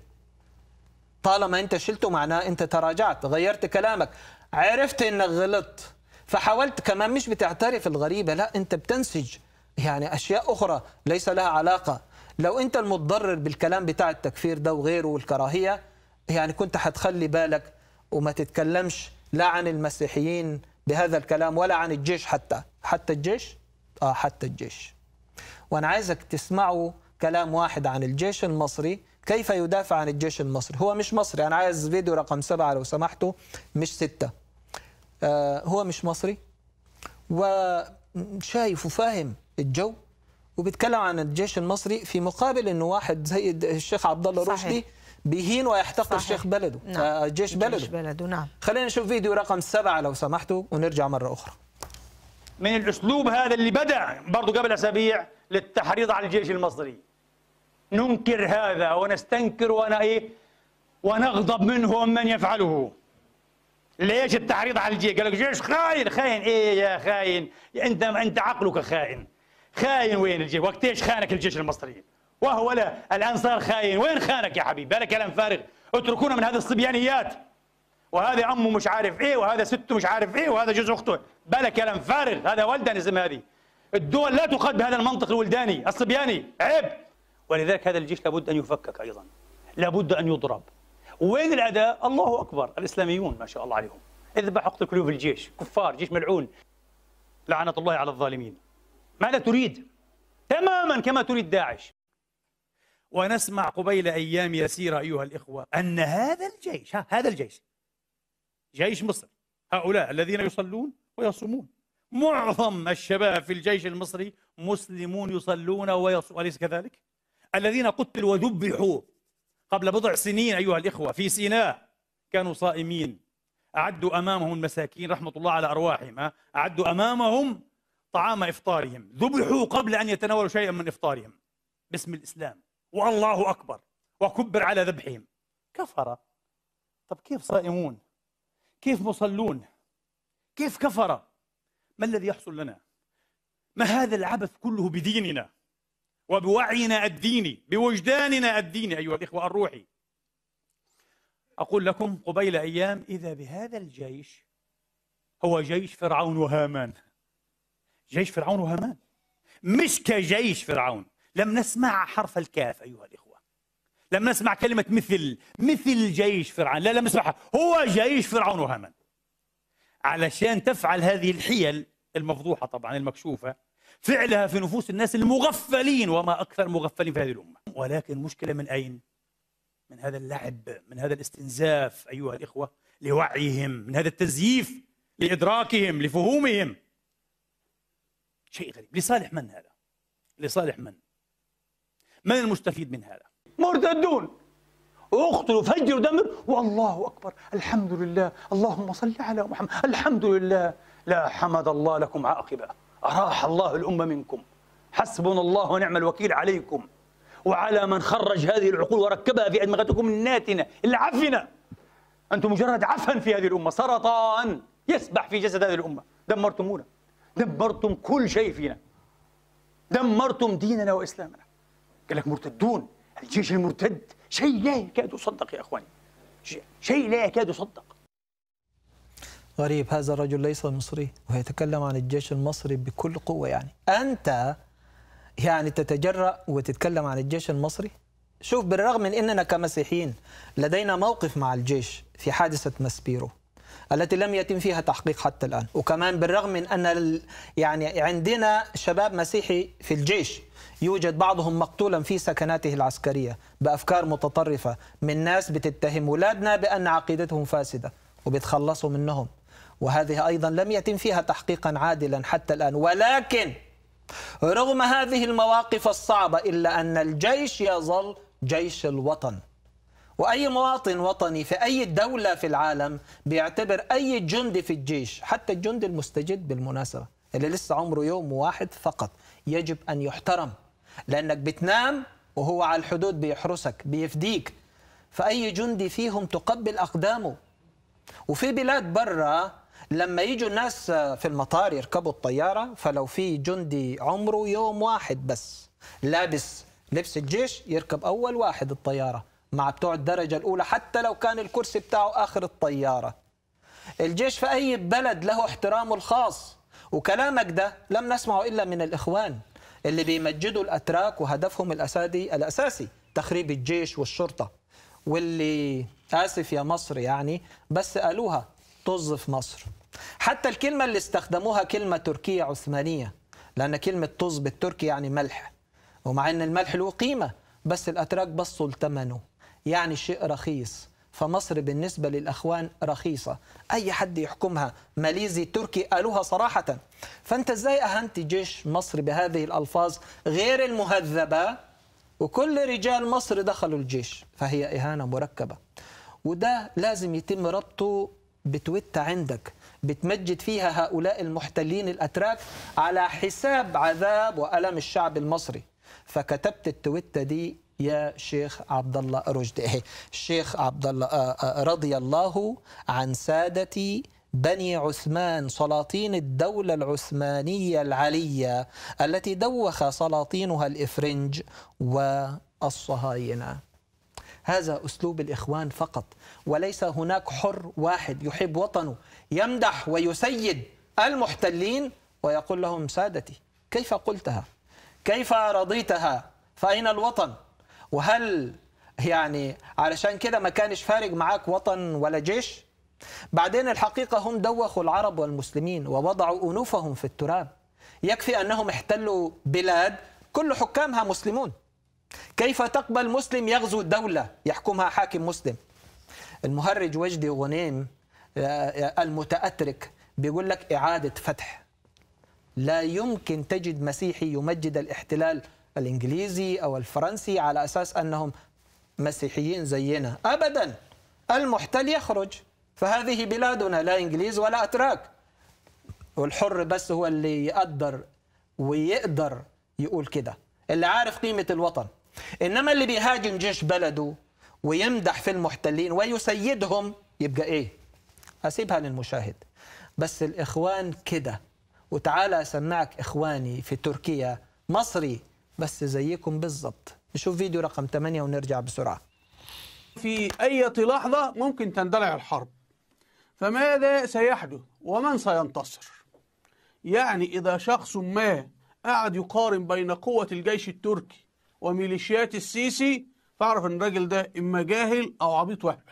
طالما انت شلته معناه انت تراجعت غيرت كلامك عرفت انك غلطت فحاولت كمان مش بتعترف الغريبة لا انت بتنسج يعني أشياء أخرى ليس لها علاقة لو أنت المتضرر بالكلام بتاع التكفير ده وغيره والكراهية يعني كنت حتخلي بالك وما تتكلمش لا عن المسيحيين بهذا الكلام ولا عن الجيش حتى حتى الجيش آه حتى الجيش وأنا عايزك تسمعوا كلام واحد عن الجيش المصري كيف يدافع عن الجيش المصري هو مش مصري أنا عايز فيديو رقم سبعة لو سمحتوا مش ستة آه هو مش مصري وشايف وفاهم الجو وبيتكلم عن الجيش المصري في مقابل انه واحد زي الشيخ عبد الله رشدي صحيح. بيهين ويحتقر صحيح. شيخ بلده نعم. جيش بلده جيش بلده نعم خلينا نشوف فيديو رقم سبعة لو سمحتوا ونرجع مرة أخرى من الأسلوب هذا اللي بدأ برضه قبل أسابيع للتحريض على الجيش المصري ننكر هذا ونستنكر وأنا إيه ونغضب منهم من يفعله ليش التحريض على الجيش؟ قال لك جيش خاين خاين ايه يا خاين انت انت عقلك خائن خاين وين الجيش؟ وقت ايش خانك الجيش المصري؟ وهو لا الآن صار خاين وين خانك يا حبيبي هذا كلام فارغ اتركونا من هذه الصبيانيات وهذا عمه مش عارف ايه وهذا سته مش عارف ايه وهذا جوز اخته بلا كلام فارغ هذا ولدان اسم هذه الدول لا تقاد بهذا المنطق الولداني الصبياني عيب ولذلك هذا الجيش لابد ان يفكك ايضا لابد ان يضرب وين الاداء الله اكبر الاسلاميون ما شاء الله عليهم اذبح اقتل في الجيش كفار جيش ملعون لعنه الله على الظالمين ماذا تريد تماما كما تريد داعش ونسمع قبيل أيام يسيرة أيها الإخوة أن هذا الجيش هذا الجيش جيش مصر هؤلاء الذين يصلون ويصومون معظم الشباب في الجيش المصري مسلمون يصلون ويصومون أليس كذلك؟ الذين قتلوا وذبحوا قبل بضع سنين أيها الإخوة في سيناء كانوا صائمين أعدوا أمامهم المساكين رحمة الله على أرواحهم أعدوا أمامهم طعام إفطارهم ذبحوا قبل أن يتناولوا شيئا من إفطارهم باسم الإسلام والله أكبر وكبر على ذبحهم كفر طب كيف صائمون كيف مصلون كيف كفر ما الذي يحصل لنا ما هذا العبث كله بديننا وبوعينا الديني بوجداننا الديني أيها الإخوة الروحي أقول لكم قبيل أيام إذا بهذا الجيش هو جيش فرعون وهامان جيش فرعون وهامان مش كجيش فرعون لم نسمع حرف الكاف أيها الإخوة لم نسمع كلمة مثل مثل جيش فرعون لا لم نسمعها هو جيش فرعون وهامان علشان تفعل هذه الحيل المفضوحة طبعا المكشوفة فعلها في نفوس الناس المغفلين وما أكثر مغفلين في هذه الأمة ولكن مشكلة من أين؟ من هذا اللعب من هذا الاستنزاف أيها الإخوة لوعيهم من هذا التزييف لإدراكهم لفهومهم شيء غريب لصالح من هذا؟ لصالح من؟ من المستفيد من هذا مرتدون اقتلوا فجروا دمر والله اكبر الحمد لله اللهم صل على محمد الحمد لله لا حمد الله لكم عاقبه اراح الله الامه منكم حسبنا الله ونعم الوكيل عليكم وعلى من خرج هذه العقول وركبها في ادمغتكم الناتنه العفنه انتم مجرد عفن في هذه الامه سرطان يسبح في جسد هذه الامه دمرتمونا دمرتم كل شيء فينا دمرتم ديننا واسلامنا قال لك مرتدون الجيش المرتد شيء لا يكاد يصدق يا اخواني شيء لا يكاد يصدق غريب هذا الرجل ليس مصري ويتكلم عن الجيش المصري بكل قوه يعني انت يعني تتجرأ وتتكلم عن الجيش المصري شوف بالرغم من اننا كمسيحيين لدينا موقف مع الجيش في حادثه ماسبيرو التي لم يتم فيها تحقيق حتى الان وكمان بالرغم من ان يعني عندنا شباب مسيحي في الجيش يوجد بعضهم مقتولا في سكناته العسكرية بأفكار متطرفة من ناس بتتهم أولادنا بأن عقيدتهم فاسدة وبتخلصوا منهم وهذه أيضا لم يتم فيها تحقيقا عادلا حتى الآن ولكن رغم هذه المواقف الصعبة إلا أن الجيش يظل جيش الوطن وأي مواطن وطني في أي دولة في العالم بيعتبر أي جندي في الجيش حتى الجندي المستجد بالمناسبة اللي لسه عمره يوم واحد فقط يجب أن يحترم لأنك بتنام وهو على الحدود بيحرسك بيفديك فأي جندي فيهم تقبل أقدامه وفي بلاد برا لما يجوا الناس في المطار يركبوا الطيارة فلو في جندي عمره يوم واحد بس لابس لبس الجيش يركب أول واحد الطيارة مع بتوع الدرجة الأولى حتى لو كان الكرسي بتاعه آخر الطيارة الجيش في أي بلد له احترامه الخاص وكلامك ده لم نسمعه إلا من الإخوان اللي بيمجدوا الاتراك وهدفهم الاساسي الاساسي تخريب الجيش والشرطه واللي اسف يا مصر يعني بس قالوها طز في مصر حتى الكلمه اللي استخدموها كلمه تركيه عثمانيه لان كلمه طز بالتركي يعني ملح ومع ان الملح له قيمه بس الاتراك بصوا لثمنه يعني شيء رخيص فمصر بالنسبة للأخوان رخيصة أي حد يحكمها ماليزي تركي قالوها صراحة فأنت إزاي أهنت جيش مصر بهذه الألفاظ غير المهذبة وكل رجال مصر دخلوا الجيش فهي إهانة مركبة وده لازم يتم ربطه بتويتة عندك بتمجد فيها هؤلاء المحتلين الأتراك على حساب عذاب وألم الشعب المصري فكتبت التويتة دي يا شيخ عبد الله رشدي الشيخ إيه، عبد الله آه، آه، رضي الله عن سادتي بني عثمان سلاطين الدولة العثمانية العلية التي دوخ سلاطينها الإفرنج والصهاينة هذا أسلوب الإخوان فقط وليس هناك حر واحد يحب وطنه يمدح ويسيد المحتلين ويقول لهم سادتي كيف قلتها كيف رضيتها فأين الوطن وهل يعني علشان كده ما كانش فارق معاك وطن ولا جيش بعدين الحقيقة هم دوخوا العرب والمسلمين ووضعوا أنوفهم في التراب يكفي أنهم احتلوا بلاد كل حكامها مسلمون كيف تقبل مسلم يغزو دولة يحكمها حاكم مسلم المهرج وجدي غنيم آه، آه، المتأترك بيقول لك إعادة فتح لا يمكن تجد مسيحي يمجد الاحتلال الإنجليزي أو الفرنسي على أساس أنهم مسيحيين زينا أبدا المحتل يخرج فهذه بلادنا لا إنجليز ولا أتراك والحر بس هو اللي يقدر ويقدر يقول كده اللي عارف قيمة الوطن إنما اللي بيهاجم جيش بلده ويمدح في المحتلين ويسيدهم يبقى إيه أسيبها للمشاهد بس الإخوان كده وتعالى أسمعك إخواني في تركيا مصري بس زيكم بالظبط نشوف فيديو رقم 8 ونرجع بسرعة في أي لحظة ممكن تندلع الحرب فماذا سيحدث ومن سينتصر يعني إذا شخص ما قعد يقارن بين قوة الجيش التركي وميليشيات السيسي فاعرف ان الراجل ده اما جاهل او عبيط واهبل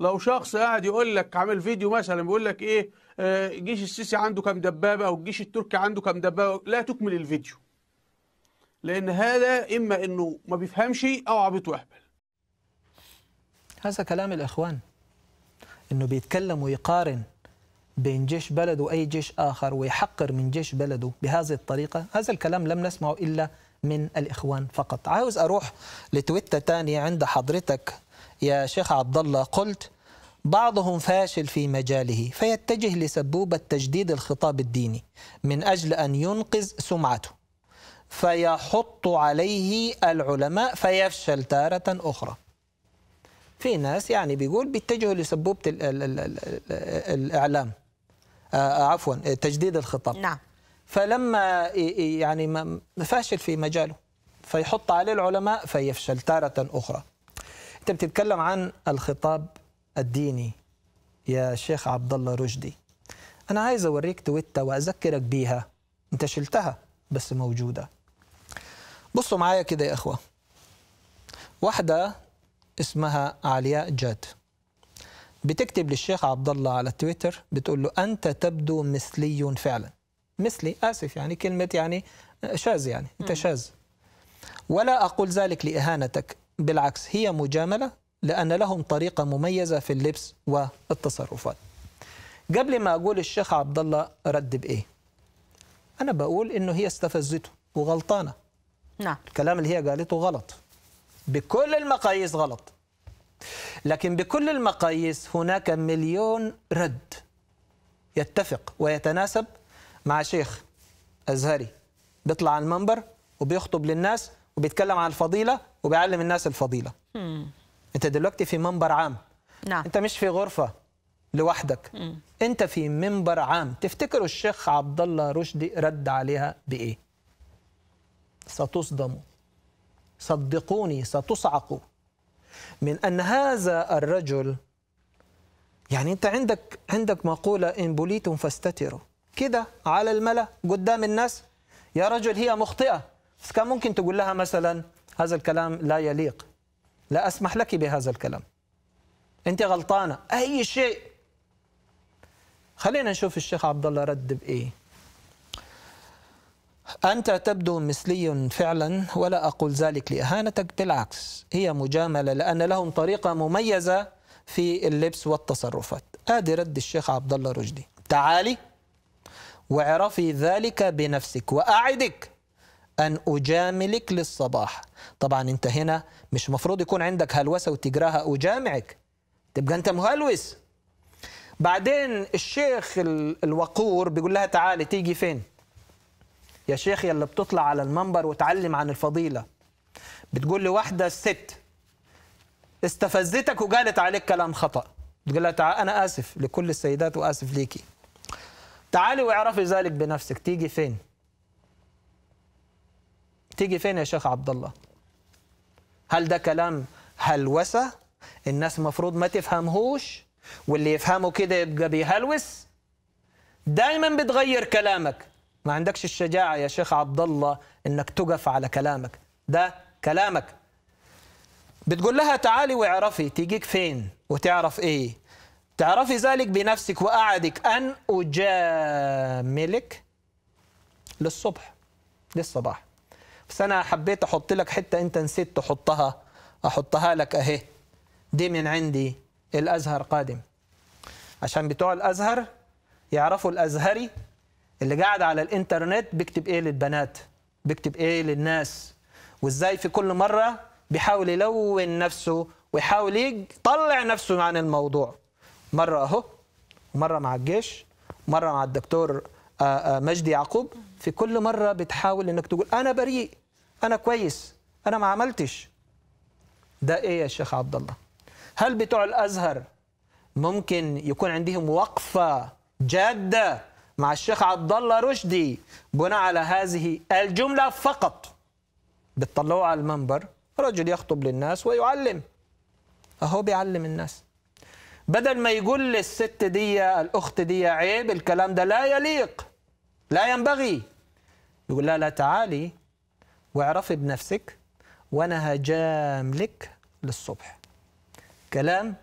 لو شخص قاعد يقول لك عامل فيديو مثلا بيقول لك ايه آه، الجيش جيش السيسي عنده كام دبابه او الجيش التركي عنده كام دبابه لا تكمل الفيديو لأن هذا إما أنه ما بيفهمش أو عبيط وأهبل هذا كلام الإخوان أنه بيتكلم ويقارن بين جيش بلده وأي جيش آخر ويحقر من جيش بلده بهذه الطريقة هذا الكلام لم نسمعه إلا من الإخوان فقط عاوز أروح لتويتة تاني عند حضرتك يا شيخ عبد الله قلت بعضهم فاشل في مجاله فيتجه لسبوبة تجديد الخطاب الديني من أجل أن ينقذ سمعته فيحط عليه العلماء فيفشل تارة أخرى في ناس يعني بيقول بيتجهوا لسبوبة الإعلام آه، آه، عفوا آه، تجديد الخطاب نعم فلما يعني فاشل في مجاله فيحط عليه العلماء فيفشل تارة أخرى أنت بتتكلم عن الخطاب الديني يا شيخ عبد الله رشدي أنا عايز أوريك تويتة وأذكرك بيها أنت شلتها بس موجودة بصوا معايا كده يا اخوه واحده اسمها علياء جاد بتكتب للشيخ عبد الله على تويتر بتقول له انت تبدو مثلي فعلا مثلي اسف يعني كلمه يعني شاذ يعني انت شاذ ولا اقول ذلك لاهانتك بالعكس هي مجامله لان لهم طريقه مميزه في اللبس والتصرفات قبل ما اقول الشيخ عبد الله رد بايه انا بقول انه هي استفزته وغلطانه نعم الكلام اللي هي قالته غلط بكل المقاييس غلط لكن بكل المقاييس هناك مليون رد يتفق ويتناسب مع شيخ أزهري بيطلع على المنبر وبيخطب للناس وبيتكلم عن الفضيلة وبيعلم الناس الفضيلة مم. أنت دلوقتي في منبر عام نعم. أنت مش في غرفة لوحدك مم. أنت في منبر عام تفتكروا الشيخ عبد الله رشدي رد عليها بإيه؟ ستصدموا صدقوني ستصعقوا من ان هذا الرجل يعني انت عندك عندك مقوله ان بليتم فاستتروا كده على الملا قدام الناس يا رجل هي مخطئه بس كان ممكن تقول لها مثلا هذا الكلام لا يليق لا اسمح لك بهذا الكلام انت غلطانه اي شيء خلينا نشوف الشيخ عبد الله رد بايه أنت تبدو مثلي فعلا ولا أقول ذلك لإهانتك بالعكس هي مجاملة لأن لهم طريقة مميزة في اللبس والتصرفات آدي رد الشيخ عبد الله رشدي تعالي واعرفي ذلك بنفسك وأعدك أن أجاملك للصباح طبعا أنت هنا مش مفروض يكون عندك هلوسة وتجراها أجامعك تبقى أنت مهلوس بعدين الشيخ الوقور بيقول لها تعالي تيجي فين يا شيخ يلي بتطلع على المنبر وتعلم عن الفضيلة بتقول لواحدة ست استفزتك وقالت عليك كلام خطأ بتقول لها أنا آسف لكل السيدات وآسف ليكي تعالي واعرفي ذلك بنفسك تيجي فين تيجي فين يا شيخ عبد الله هل ده كلام هلوسة الناس مفروض ما تفهمهوش واللي يفهمه كده يبقى بيهلوس دايما بتغير كلامك ما عندكش الشجاعة يا شيخ عبد الله إنك تقف على كلامك ده كلامك بتقول لها تعالي واعرفي تيجيك فين وتعرف إيه تعرفي ذلك بنفسك وأعدك أن أجاملك للصبح للصباح بس أنا حبيت أحط لك حتة أنت نسيت تحطها أحطها لك أهي دي من عندي الأزهر قادم عشان بتوع الأزهر يعرفوا الأزهري اللي قاعد على الانترنت بيكتب ايه للبنات بيكتب ايه للناس وازاي في كل مره بيحاول يلون نفسه ويحاول يطلع نفسه عن الموضوع مره اهو ومره مع الجيش مره مع الدكتور آه، آه، مجدي يعقوب في كل مره بتحاول انك تقول انا بريء انا كويس انا ما عملتش ده ايه يا شيخ عبد الله هل بتوع الازهر ممكن يكون عندهم وقفه جاده مع الشيخ عبد الله رشدي بناء على هذه الجملة فقط بتطلعوا على المنبر رجل يخطب للناس ويعلم أهو بيعلم الناس بدل ما يقول للست دي الأخت دي عيب الكلام ده لا يليق لا ينبغي يقول لا لا تعالي واعرفي بنفسك وأنا هجاملك للصبح كلام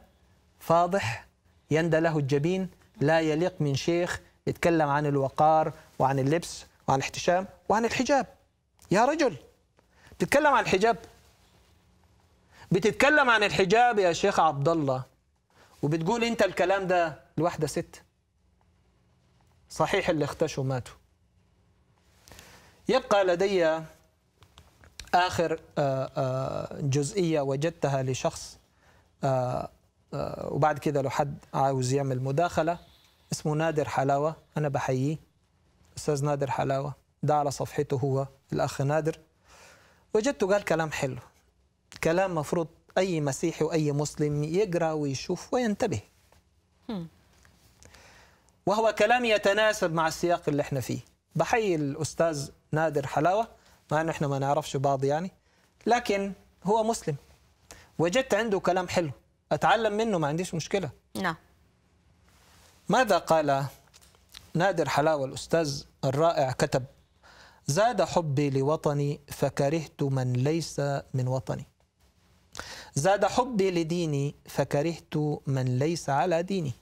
فاضح يندى له الجبين لا يليق من شيخ يتكلم عن الوقار وعن اللبس وعن الاحتشام وعن الحجاب يا رجل تتكلم عن الحجاب بتتكلم عن الحجاب يا شيخ عبد الله وبتقول انت الكلام ده لواحده ست صحيح اللي اختشوا ماتوا يبقى لدي آخر آه، آه، جزئية وجدتها لشخص آه، وبعد كده لو حد عاوز يعمل مداخلة اسمه نادر حلاوة أنا بحييه أستاذ نادر حلاوة ده على صفحته هو الأخ نادر وجدته قال كلام حلو كلام مفروض أي مسيحي وأي مسلم يقرأ ويشوف وينتبه وهو كلام يتناسب مع السياق اللي احنا فيه بحيي الأستاذ نادر حلاوة مع أنه احنا ما نعرفش بعض يعني لكن هو مسلم وجدت عنده كلام حلو أتعلم منه ما عنديش مشكلة نعم ماذا قال نادر حلاوة الأستاذ الرائع كتب زاد حبي لوطني فكرهت من ليس من وطني زاد حبي لديني فكرهت من ليس على ديني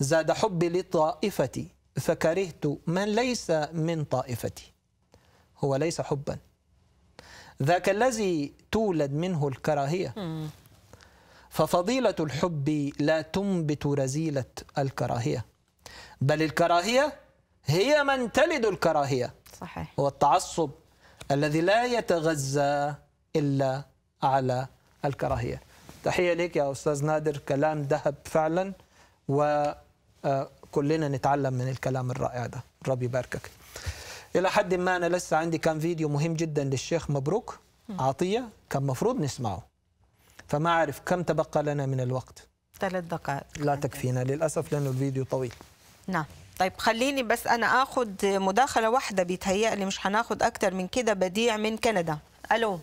زاد حبي لطائفتي فكرهت من ليس من طائفتي هو ليس حبا ذاك الذي تولد منه الكراهيه ففضيلة الحب لا تنبت رزيلة الكراهية بل الكراهية هي من تلد الكراهية صحيح هو التعصب الذي لا يتغذى إلا على الكراهية تحية لك يا أستاذ نادر كلام ذهب فعلا وكلنا آه، نتعلم من الكلام الرائع ده ربي يباركك إلى حد ما أنا لسه عندي كان فيديو مهم جدا للشيخ مبروك عطية كان مفروض نسمعه فما أعرف كم تبقى لنا من الوقت ثلاث دقائق لا تكفينا للأسف لأنه الفيديو طويل نعم طيب خليني بس أنا أخذ مداخلة واحدة بيتهيألي مش هناخد أكثر من كده بديع من كندا ألو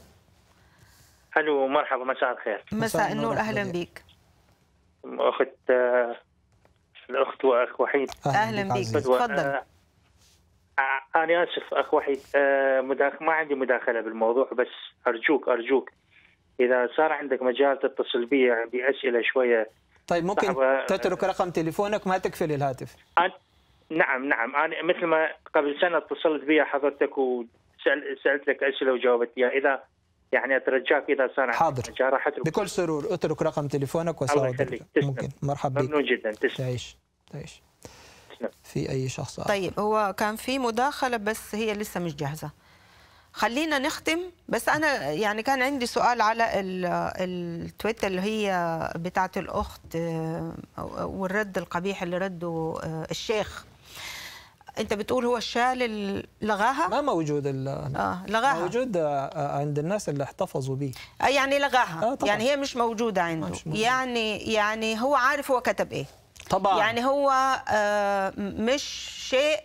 ألو مرحبا مساء الخير مساء النور أهلا بك أخت الأخت وأخ وحيد أهلا بك تفضل أه، أه، أه، أنا آسف أخ وحيد ما عندي مداخلة بالموضوع بس أرجوك أرجوك اذا صار عندك مجال تتصل بي يعني باسئله شويه طيب ممكن تترك رقم تليفونك ما تقفل الهاتف أنا نعم نعم انا مثل ما قبل سنه اتصلت بي حضرتك وسالت لك اسئله وجاوبت يا اذا يعني اترجاك اذا صار حاضر بكل سرور اترك رقم تليفونك وسأرد ممكن مرحبا بك ممنون جدا تسلم تعيش تعيش في اي شخص آخر. طيب هو كان في مداخله بس هي لسه مش جاهزه خلينا نختم بس انا يعني كان عندي سؤال على التويتر اللي هي بتاعه الاخت آه، والرد القبيح اللي رده آه، الشيخ انت بتقول هو الشال لغاها ما موجود اه لغاها موجود آه، عند الناس اللي احتفظوا به يعني لغاها آه طبعًا. يعني هي مش موجوده عنده مش موجودة. يعني يعني هو عارف هو كتب ايه طبعا يعني هو مش شيء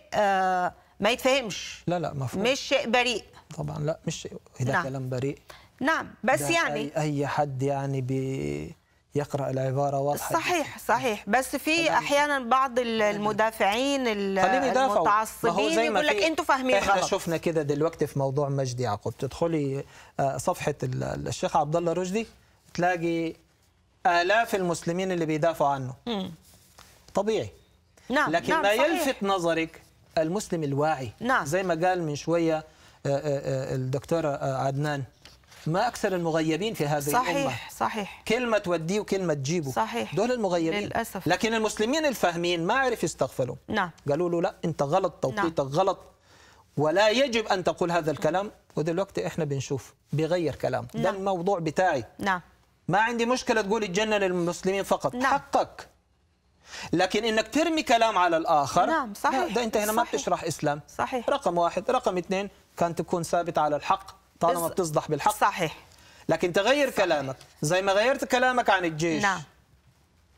ما يتفهمش لا لا مفهوم مش شيء بريء طبعا لا مش هذا نعم. كلام بريء نعم بس يعني اي حد يعني بي يقرا العباره واضحه صحيح صحيح بس في احيانا بعض المدافعين المتعصبين يقول لك انتوا فاهمين غلط احنا شفنا كده دلوقتي في موضوع مجدي يعقوب تدخلي آه، صفحه الشيخ عبد الله رشدي تلاقي الاف المسلمين اللي بيدافعوا عنه طبيعي نعم لكن نعم ما يلفت نظرك المسلم الواعي نعم. زي ما قال من شويه آه، آه، آه، الدكتورة عدنان ما أكثر المغيبين في هذه صحيح الأمة صحيح صحيح كلمة توديه وكلمة تجيبه صحيح دول المغيبين للأسف لكن المسلمين الفاهمين ما عرف يستغفلوا نعم قالوا له لا أنت غلط توقيتك نعم. غلط ولا يجب أن تقول هذا الكلام ودلوقتي إحنا بنشوف بيغير كلام نعم. ده الموضوع بتاعي نعم ما عندي مشكلة تقول الجنة للمسلمين فقط نعم. حقك لكن انك ترمي كلام على الاخر نعم صحيح ده انت هنا صحيح. ما بتشرح اسلام صحيح رقم واحد رقم اثنين كان تكون ثابت على الحق طالما بتصدح بالحق صحيح لكن تغير صحيح. كلامك زي ما غيرت كلامك عن الجيش نعم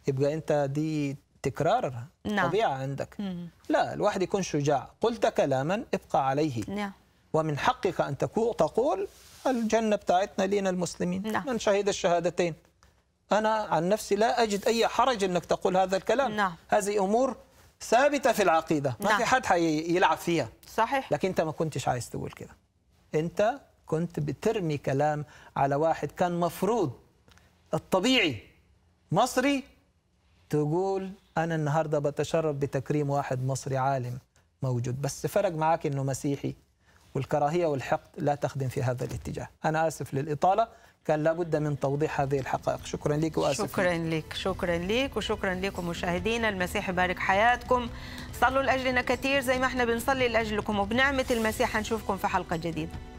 يبقى انت دي تكرار نعم. طبيعه عندك مم. لا الواحد يكون شجاع قلت كلاما ابقى عليه نعم. ومن حقك ان تقول الجنه بتاعتنا لينا المسلمين نعم. من شهد الشهادتين انا عن نفسي لا اجد اي حرج انك تقول هذا الكلام نعم. هذه امور ثابته في العقيده ما نعم. في حد حيلعب فيها صحيح لكن انت ما كنتش عايز تقول كده انت كنت بترمي كلام على واحد كان مفروض الطبيعي مصري تقول انا النهارده بتشرف بتكريم واحد مصري عالم موجود بس فرق معاك انه مسيحي والكراهيه والحقد لا تخدم في هذا الاتجاه انا اسف للاطاله كان لابد من توضيح هذه الحقائق شكرا لك واسف شكرا لك شكرا لك وشكرا لكم مشاهدينا المسيح يبارك حياتكم صلوا لاجلنا كثير زي ما احنا بنصلي لاجلكم وبنعمه المسيح هنشوفكم في حلقه جديده